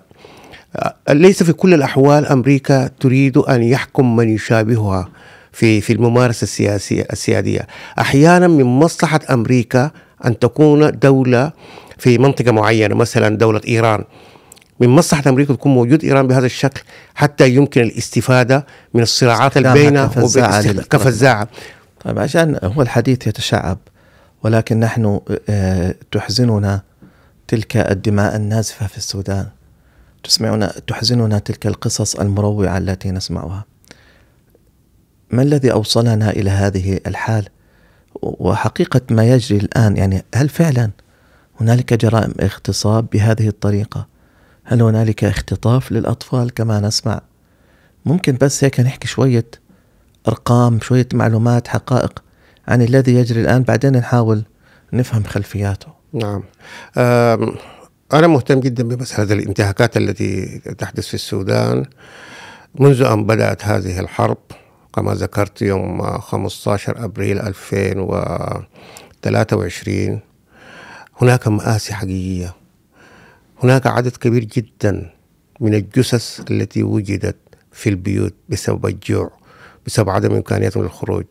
S1: ليس في كل الأحوال أمريكا تريد أن يحكم من يشابهها في في الممارسة السياسية السيادية أحيانا من مصلحة أمريكا أن تكون دولة في منطقة معينة مثلا دولة إيران من مصلحة أمريكا تكون موجود إيران بهذا الشكل حتى يمكن الاستفادة من الصراعات البينة كفزاعة طيب عشان هو الحديث يتشعب
S2: ولكن نحن آه، تحزننا تلك الدماء النازفة في السودان تسمعنا تحزننا تلك القصص المروعة التي نسمعها ما الذي أوصلنا إلى هذه الحال وحقيقة ما يجري الآن يعني هل فعلا هنالك جرائم اغتصاب بهذه الطريقة هل هنالك اختطاف للأطفال كما نسمع ممكن بس هيك نحكي شوية أرقام شوية معلومات حقائق عن الذي يجري الآن بعدين نحاول نفهم خلفياته
S1: نعم أنا مهتم جدا بمسألة الانتهاكات التي تحدث في السودان منذ أن بدأت هذه الحرب كما ذكرت يوم 15 أبريل 2023 هناك مآسي حقيقية هناك عدد كبير جدا من الجثث التي وجدت في البيوت بسبب الجوع بسبب عدم إمكانيتهم للخروج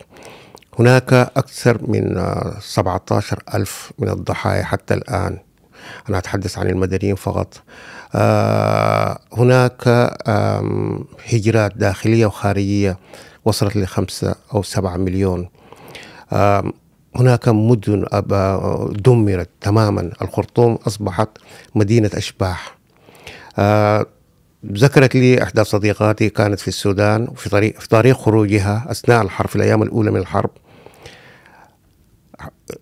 S1: هناك أكثر من 17 ألف من الضحايا حتى الآن أنا أتحدث عن المدنيين فقط آه، هناك هجرات داخلية وخارجية وصلت لخمسة أو سبعة مليون هناك مدن دمرت تماما الخرطوم أصبحت مدينة أشباح آه، ذكرت لي إحدى صديقاتي كانت في السودان في طريق في طريق خروجها أثناء الحرب في الأيام الأولى من الحرب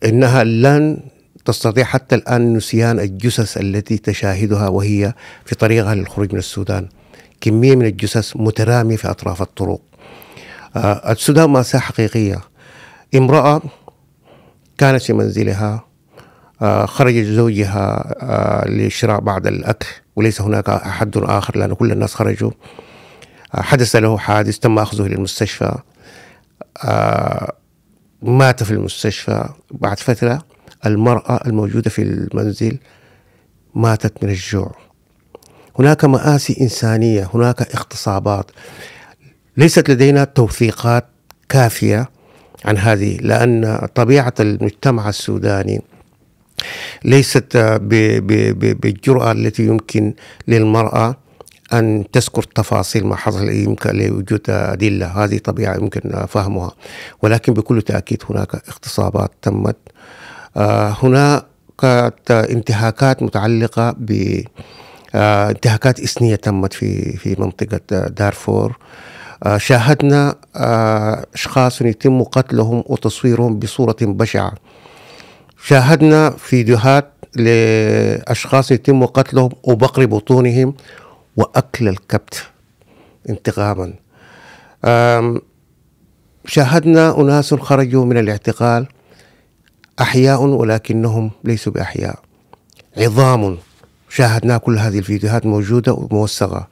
S1: إنها لن تستطيع حتى الآن نسيان الجثث التي تشاهدها وهي في طريقها للخروج من السودان كمية من الجثث مترامية في أطراف الطرق آه السودان مأساة حقيقية امرأة كانت في منزلها آه خرج زوجها آه لشراء بعض الأكل وليس هناك أحد آخر لأن كل الناس خرجوا آه، حدث له حادث تم أخذه للمستشفى آه، مات في المستشفى بعد فترة المرأة الموجودة في المنزل ماتت من الجوع هناك مآسي إنسانية هناك اغتصابات ليست لدينا توثيقات كافية عن هذه لأن طبيعة المجتمع السوداني ليست بالجرأة التي يمكن للمرأة أن تذكر تفاصيل ما حصل يمكن لوجود أدلة هذه طبيعة يمكن فهمها ولكن بكل تأكيد هناك اغتصابات تمت هناك انتهاكات متعلقة ب آه، انتهاكات إثنية تمت في في منطقة آه، دارفور آه، شاهدنا أشخاص يتم قتلهم وتصويرهم بصورة بشعة شاهدنا فيديوهات لأشخاص يتم قتلهم وبقر بطونهم وأكل الكبت انتقاما شاهدنا أناس خرجوا من الاعتقال أحياء ولكنهم ليسوا بأحياء عظام شاهدنا كل هذه الفيديوهات موجودة وموثقة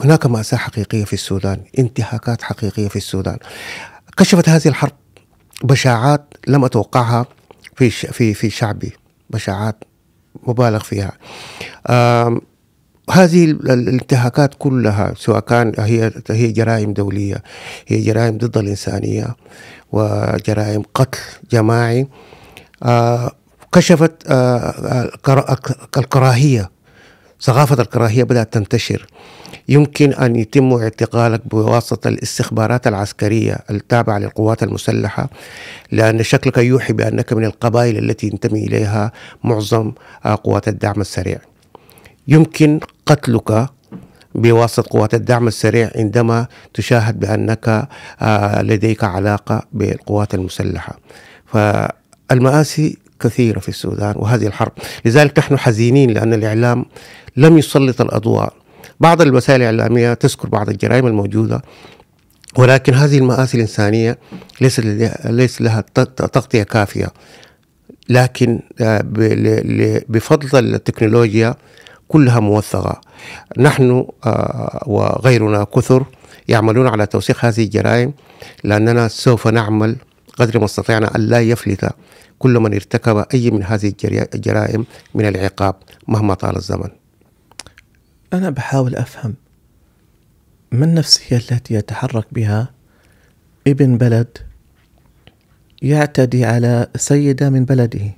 S1: هناك مأساة حقيقية في السودان انتهاكات حقيقية في السودان كشفت هذه الحرب بشاعات لم أتوقعها في في في شعبي بشاعات مبالغ فيها هذه الانتهاكات كلها سواء كان هي هي جرائم دوليه هي جرائم ضد الانسانيه وجرائم قتل جماعي آه، كشفت آه، الكراهيه ثقافه الكراهيه بدات تنتشر يمكن ان يتم اعتقالك بواسطه الاستخبارات العسكريه التابعه للقوات المسلحه لان شكلك يوحي بانك من القبائل التي ينتمي اليها معظم آه، قوات الدعم السريع. يمكن قتلك بواسطة قوات الدعم السريع عندما تشاهد بأنك آه، لديك علاقة بالقوات المسلحة فالمآسي كثيرة في السودان وهذه الحرب لذلك نحن حزينين لأن الإعلام لم يسلط الأضواء بعض الوسائل الإعلامية تذكر بعض الجرائم الموجودة ولكن هذه المآسي الإنسانية ليس ليس لها تغطية كافية لكن آه، بفضل التكنولوجيا كلها موثقة نحن آه، وغيرنا كثر يعملون على توثيق هذه الجرائم لأننا سوف نعمل قدر ما استطعنا أن لا يفلت كل من ارتكب أي من هذه الجرائم من العقاب مهما طال الزمن
S2: أنا بحاول أفهم ما النفسية التي يتحرك بها ابن بلد يعتدي على سيدة من بلده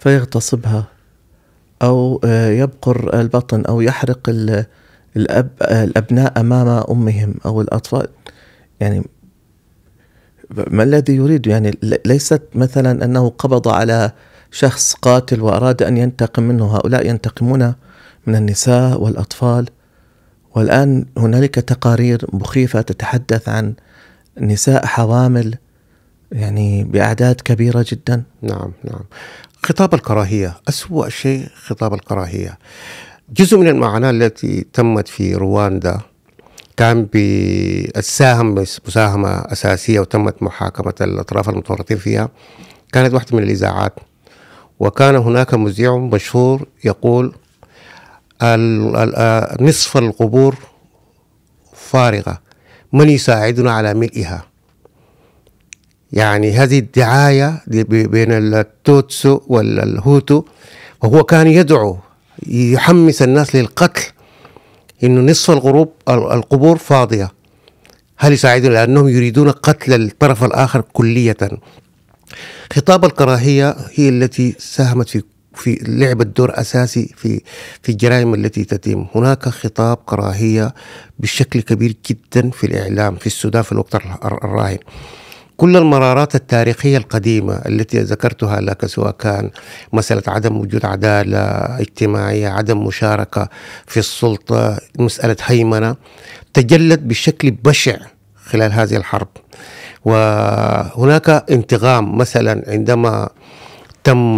S2: فيغتصبها أو آه، يبقر البطن أو يحرق الأب الأبناء أمام أمهم أو الأطفال يعني ما الذي يريد يعني ليست مثلا أنه قبض على شخص قاتل وأراد أن ينتقم منه هؤلاء ينتقمون من النساء والأطفال والآن هنالك تقارير مخيفة تتحدث عن نساء حوامل يعني
S1: بأعداد كبيرة جدا نعم نعم خطاب الكراهية أسوأ شيء خطاب الكراهية جزء من المعاناة التي تمت في رواندا كان بالساهم مساهمة أساسية وتمت محاكمة الأطراف المتورطين فيها كانت واحدة من الإذاعات وكان هناك مذيع مشهور يقول نصف القبور فارغة من يساعدنا على ملئها يعني هذه الدعاية بين التوتسو والهوتو وهو كان يدعو يحمس الناس للقتل انه نصف الغروب القبور فاضيه هل يساعدون لانهم يريدون قتل الطرف الاخر كليه خطاب الكراهيه هي التي ساهمت في في لعبت دور اساسي في في الجرائم التي تتم، هناك خطاب كراهيه بشكل كبير جدا في الاعلام في السودان في الوقت الراهن. كل المرارات التاريخية القديمة التي ذكرتها لك سواء كان مسألة عدم وجود عدالة اجتماعية عدم مشاركة في السلطة مسألة هيمنة تجلت بشكل بشع خلال هذه الحرب وهناك انتقام مثلا عندما تم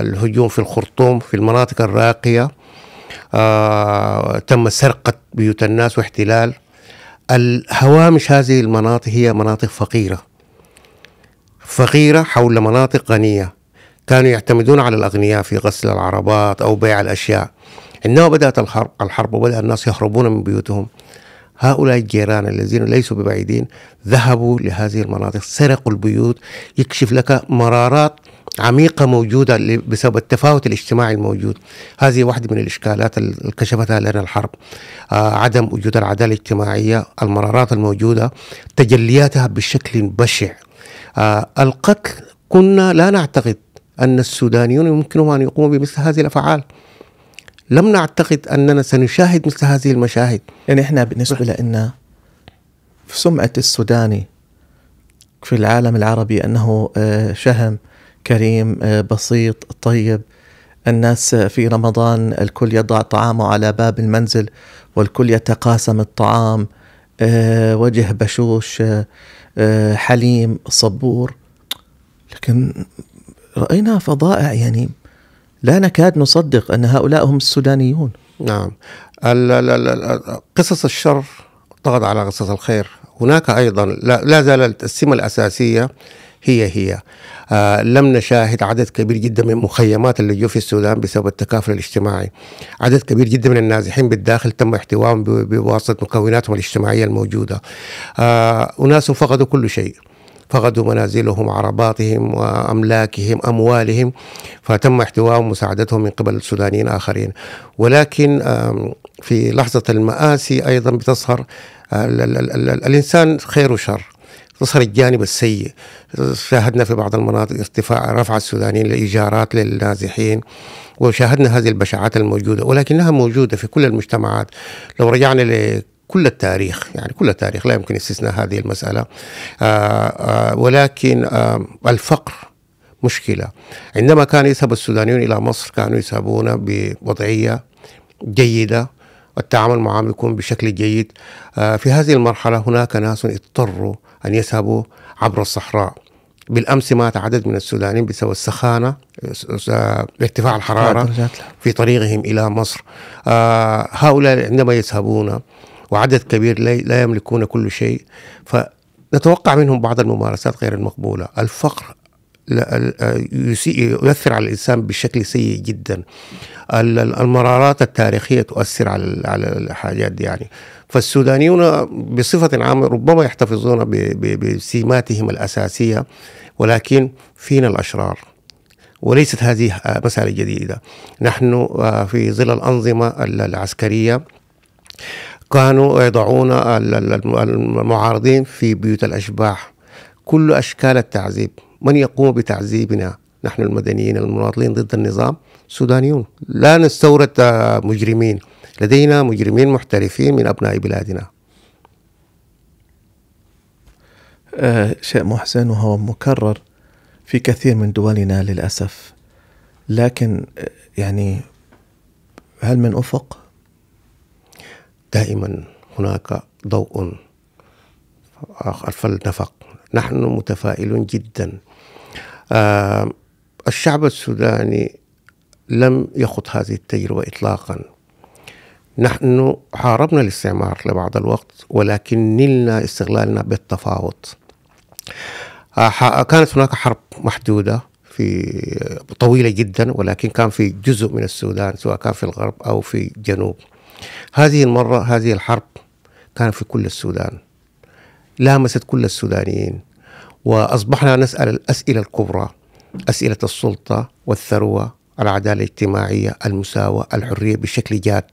S1: الهجوم في الخرطوم في المناطق الراقية آه، تم سرقة بيوت الناس واحتلال الهوامش هذه المناطق هي مناطق فقيرة فقيرة حول مناطق غنية كانوا يعتمدون على الأغنياء في غسل العربات أو بيع الأشياء عندما بدأت الحرب, الحرب وبدأ الناس يهربون من بيوتهم هؤلاء الجيران الذين ليسوا ببعيدين ذهبوا لهذه المناطق سرقوا البيوت يكشف لك مرارات عميقة موجودة بسبب التفاوت الاجتماعي الموجود هذه واحدة من الإشكالات اللي كشفتها لنا الحرب آه عدم وجود العدالة الاجتماعية المرارات الموجودة تجلياتها بشكل بشع آه، القتل كنا لا نعتقد أن السودانيون يمكنهم أن يقوموا بمثل هذه الأفعال لم نعتقد أننا سنشاهد مثل هذه المشاهد يعني إحنا بالنسبة
S2: لنا سمعة السوداني في العالم العربي أنه آه، شهم كريم آه، بسيط طيب الناس في رمضان الكل يضع طعامه على باب المنزل والكل يتقاسم الطعام آه، وجه بشوش آه، آه، حليم صبور لكن رأينا فضائع يعني لا نكاد نصدق
S1: أن هؤلاء هم السودانيون نعم قصص الشر طغت على قصص الخير هناك أيضا لا زالت السمة الأساسية هي هي آه، لم نشاهد عدد كبير جدا من مخيمات اللجوء في السودان بسبب التكافل الاجتماعي عدد كبير جدا من النازحين بالداخل تم احتوائهم بواسطة مكوناتهم الاجتماعية الموجودة آه، أناس فقدوا كل شيء فقدوا منازلهم عرباتهم وأملاكهم آه، أموالهم فتم احتوائهم ومساعدتهم من قبل السودانيين آخرين ولكن في لحظة المآسي أيضا بتظهر الإنسان خير وشر ظهر الجانب السيء شاهدنا في بعض المناطق ارتفاع رفع السودانيين للايجارات للنازحين وشاهدنا هذه البشاعات الموجودة ولكنها موجودة في كل المجتمعات لو رجعنا ل كل التاريخ يعني كل التاريخ لا يمكن استثناء هذه المسألة آآ آه، آآ آه، ولكن آآ آه، الفقر مشكلة عندما كان يذهب السودانيون إلى مصر كانوا يذهبون بوضعية جيدة التعامل معهم يكون بشكل جيد في هذه المرحلة هناك ناس اضطروا أن يذهبوا عبر الصحراء بالأمس مات عدد من السودانيين بسبب السخانة آه، ارتفاع الحرارة في طريقهم إلى مصر آه، هؤلاء عندما يذهبون وعدد كبير لا يملكون كل شيء فنتوقع منهم بعض الممارسات غير المقبولة الفقر آه، يؤثر على الانسان بشكل سيء جدا المرارات التاريخيه تؤثر على على الحاجات دي يعني فالسودانيون بصفه عامه ربما يحتفظون بسماتهم الاساسيه ولكن فينا الاشرار وليست هذه آه، مسألة جديدة نحن آه، في ظل الأنظمة العسكرية كانوا يضعون المعارضين في بيوت الأشباح كل أشكال التعذيب من يقوم بتعذيبنا نحن المدنيين المناضلين ضد النظام سودانيون لا نستورد آه، مجرمين لدينا مجرمين محترفين من أبناء بلادنا آه شيء محسن وهو مكرر
S2: في كثير من دولنا للأسف لكن آه، يعني
S1: هل من أفق؟ دائما هناك ضوء خلف آه، النفق نحن متفائلون جدا آه، الشعب السوداني لم يخط هذه التجربة إطلاقا نحن حاربنا الاستعمار لبعض الوقت ولكن نلنا استغلالنا بالتفاوض آه، كانت هناك حرب محدودة في طويلة جدا ولكن كان في جزء من السودان سواء كان في الغرب أو في الجنوب هذه المرة هذه الحرب كان في كل السودان لامست كل السودانيين واصبحنا نسال الاسئله الكبرى اسئله السلطه والثروه العداله الاجتماعيه المساواه الحريه بشكل جاد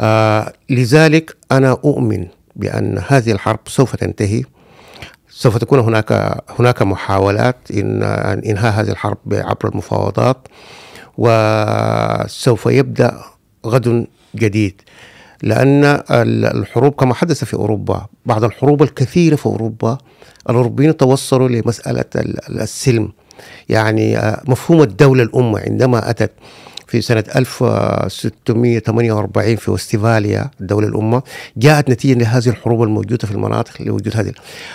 S1: آه لذلك انا اؤمن بان هذه الحرب سوف تنتهي سوف تكون هناك هناك محاولات ان انهاء هذه الحرب عبر المفاوضات وسوف يبدا غد جديد لأن الحروب كما حدث في أوروبا بعد الحروب الكثيرة في أوروبا الأوروبيين توصلوا لمسألة السلم يعني آه، مفهوم الدولة الأمة عندما أتت في سنة 1648 في وستفاليا الدولة الأمة جاءت نتيجة لهذه الحروب الموجودة في المناطق لوجود هذه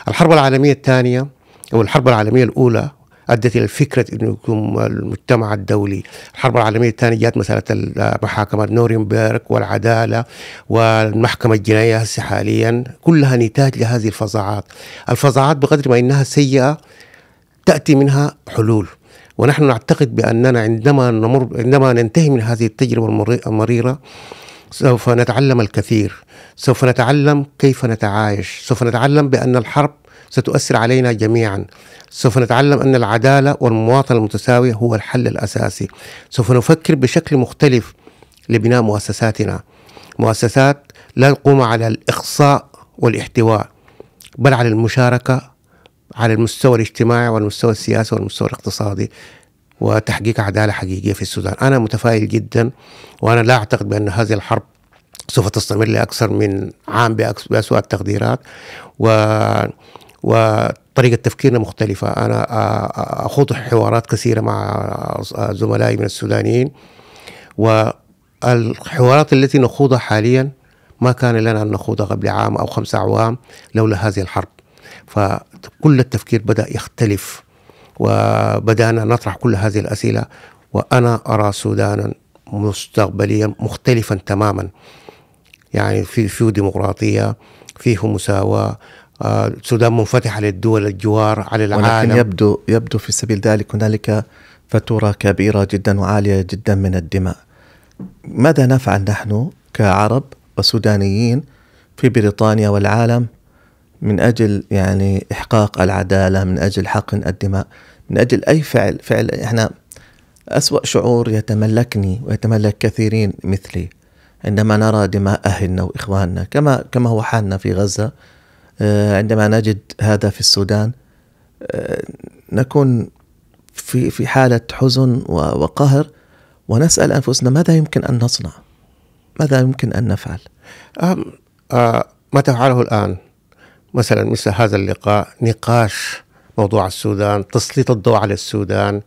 S1: الحرب العالمية الثانية أو الحرب العالمية الأولى ادت الى فكره انه يكون المجتمع الدولي الحرب العالميه الثانيه جاءت مساله محاكمه نورنبرغ والعداله والمحكمه الجنائيه هسه حاليا كلها نتاج لهذه الفظاعات الفظاعات بقدر ما انها سيئه تاتي منها حلول ونحن نعتقد باننا عندما نمر عندما ننتهي من هذه التجربه المريره سوف نتعلم الكثير سوف نتعلم كيف نتعايش سوف نتعلم بأن الحرب ستؤثر علينا جميعا سوف نتعلم أن العدالة والمواطنة المتساوية هو الحل الأساسي سوف نفكر بشكل مختلف لبناء مؤسساتنا مؤسسات لا تقوم على الإخصاء والاحتواء بل على المشاركة على المستوى الاجتماعي والمستوى السياسي والمستوى الاقتصادي وتحقيق عدالة حقيقية في السودان أنا متفائل جدا وأنا لا أعتقد بأن هذه الحرب سوف تستمر لأكثر من عام بأسوأ التقديرات و وطريقة تفكيرنا مختلفة أنا أخوض حوارات كثيرة مع زملائي من السودانيين والحوارات التي نخوضها حاليا ما كان لنا أن نخوضها قبل عام أو خمسة أعوام لولا هذه الحرب فكل التفكير بدأ يختلف وبدأنا نطرح كل هذه الأسئلة وأنا أرى سودانا مستقبليا مختلفا تماما يعني في فيه ديمقراطية فيه مساواة السودان آه، منفتحة للدول الجوار على العالم ولكن يبدو
S2: يبدو في سبيل ذلك هنالك فاتورة كبيرة جدا وعالية جدا من الدماء ماذا نفعل نحن كعرب وسودانيين في بريطانيا والعالم من أجل يعني إحقاق العدالة من أجل حقن الدماء من أجل أي فعل فعل إحنا أسوأ شعور يتملكني ويتملك كثيرين مثلي عندما نرى دماء أهلنا وإخواننا كما كما هو حالنا في غزة آه، عندما نجد هذا في السودان آه، نكون في في حالة حزن وقهر ونسأل أنفسنا ماذا يمكن أن نصنع؟ ماذا يمكن أن نفعل؟
S1: آه، ما تفعله الآن مثلا مثل هذا اللقاء نقاش موضوع السودان تسليط الضوء على السودان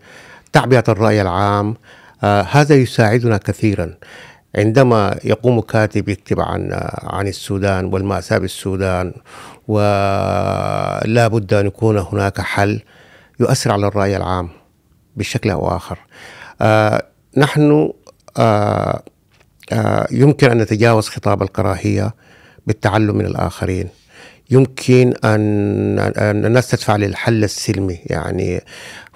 S1: تعبئة الرأي العام هذا يساعدنا كثيرا عندما يقوم كاتب يكتب عن عن السودان والمأساة بالسودان ولا بد أن يكون هناك حل يؤثر على الرأي العام بشكل أو آخر آه نحن آه آه يمكن أن نتجاوز خطاب الكراهية بالتعلم من الآخرين يمكن أن الناس تدفع للحل السلمي يعني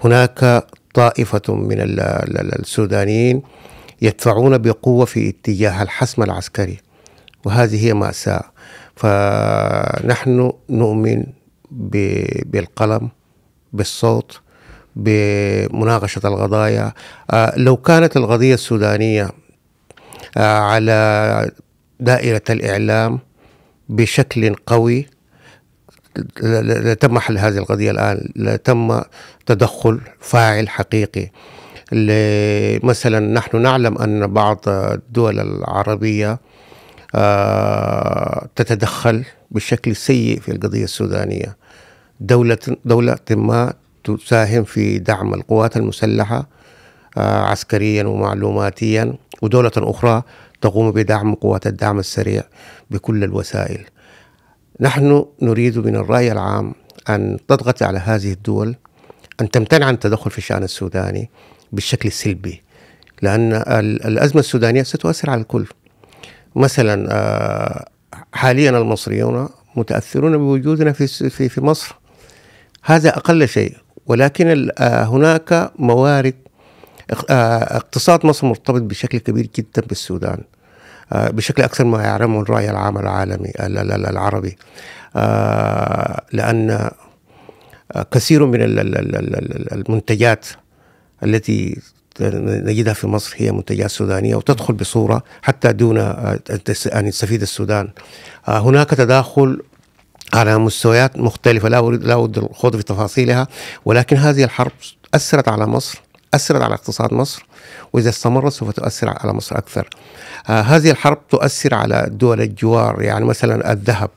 S1: هناك طائفة من السودانيين يدفعون بقوة في اتجاه الحسم العسكري وهذه هي مأساة فنحن نؤمن بالقلم بالصوت بمناقشة القضايا آه، لو كانت القضية السودانية آه، على دائرة الإعلام بشكل قوي لتم حل هذه القضية الآن لتم تدخل فاعل حقيقي مثلا نحن نعلم أن بعض الدول العربية آه، تتدخل بشكل سيء في القضية السودانية دولة, دولة ما تساهم في دعم القوات المسلحة آه، عسكريا ومعلوماتيا ودولة أخرى تقوم بدعم قوات الدعم السريع بكل الوسائل نحن نريد من الرأي العام أن تضغط على هذه الدول أن تمتنع عن التدخل في الشأن السوداني بالشكل السلبي لأن الأزمة السودانية ستؤثر على الكل مثلا آه، حاليا المصريون متأثرون بوجودنا في, في, في مصر هذا أقل شيء ولكن آه، هناك موارد آه، اقتصاد مصر مرتبط بشكل كبير جدا بالسودان بشكل أكثر ما يعلمه الرأي العام العالمي العربي لأن كثير من المنتجات التي نجدها في مصر هي منتجات سودانية وتدخل بصورة حتى دون أن يستفيد السودان آه، هناك تداخل على مستويات مختلفة لا أريد لا الخوض في تفاصيلها ولكن هذه الحرب أثرت على مصر أثرت على اقتصاد مصر وإذا استمرت سوف تؤثر على مصر أكثر آه، هذه الحرب تؤثر على دول الجوار يعني مثلا الذهب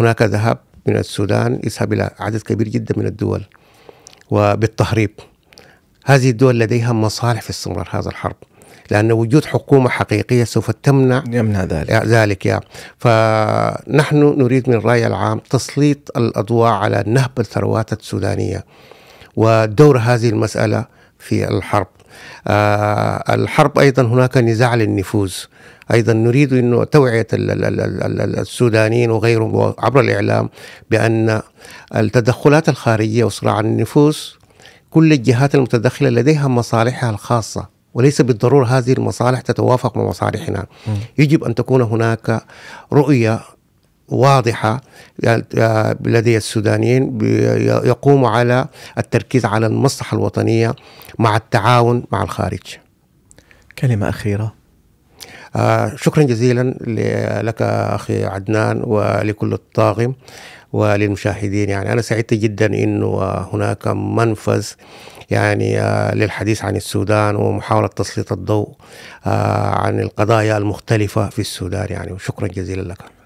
S1: هناك ذهب من السودان يذهب إلى عدد كبير جدا من الدول وبالتهريب هذه الدول لديها مصالح في استمرار هذا الحرب لأن وجود حكومة حقيقية سوف تمنع يمنع ذلك ذلك يعني فنحن نريد من الرأي العام تسليط الأضواء على نهب الثروات السودانية ودور هذه المسألة في الحرب آه الحرب أيضا هناك نزاع للنفوذ ايضا نريد انه توعيه السودانيين وغيرهم عبر الاعلام بان التدخلات الخارجيه وصراع النفوذ كل الجهات المتدخلة لديها مصالحها الخاصة وليس بالضرورة هذه المصالح تتوافق مع مصالحنا م. يجب أن تكون هناك رؤية واضحة آه، آه، لدي السودانيين يقوم على التركيز على المصلحة الوطنية مع التعاون مع الخارج كلمة أخيرة آه، شكرا جزيلا لك أخي عدنان ولكل الطاقم وللمشاهدين يعني أنا سعدت جدا أنه هناك منفذ يعني آه، للحديث عن السودان ومحاولة تسليط الضوء آه، عن القضايا المختلفة في السودان يعني وشكرا جزيلا لك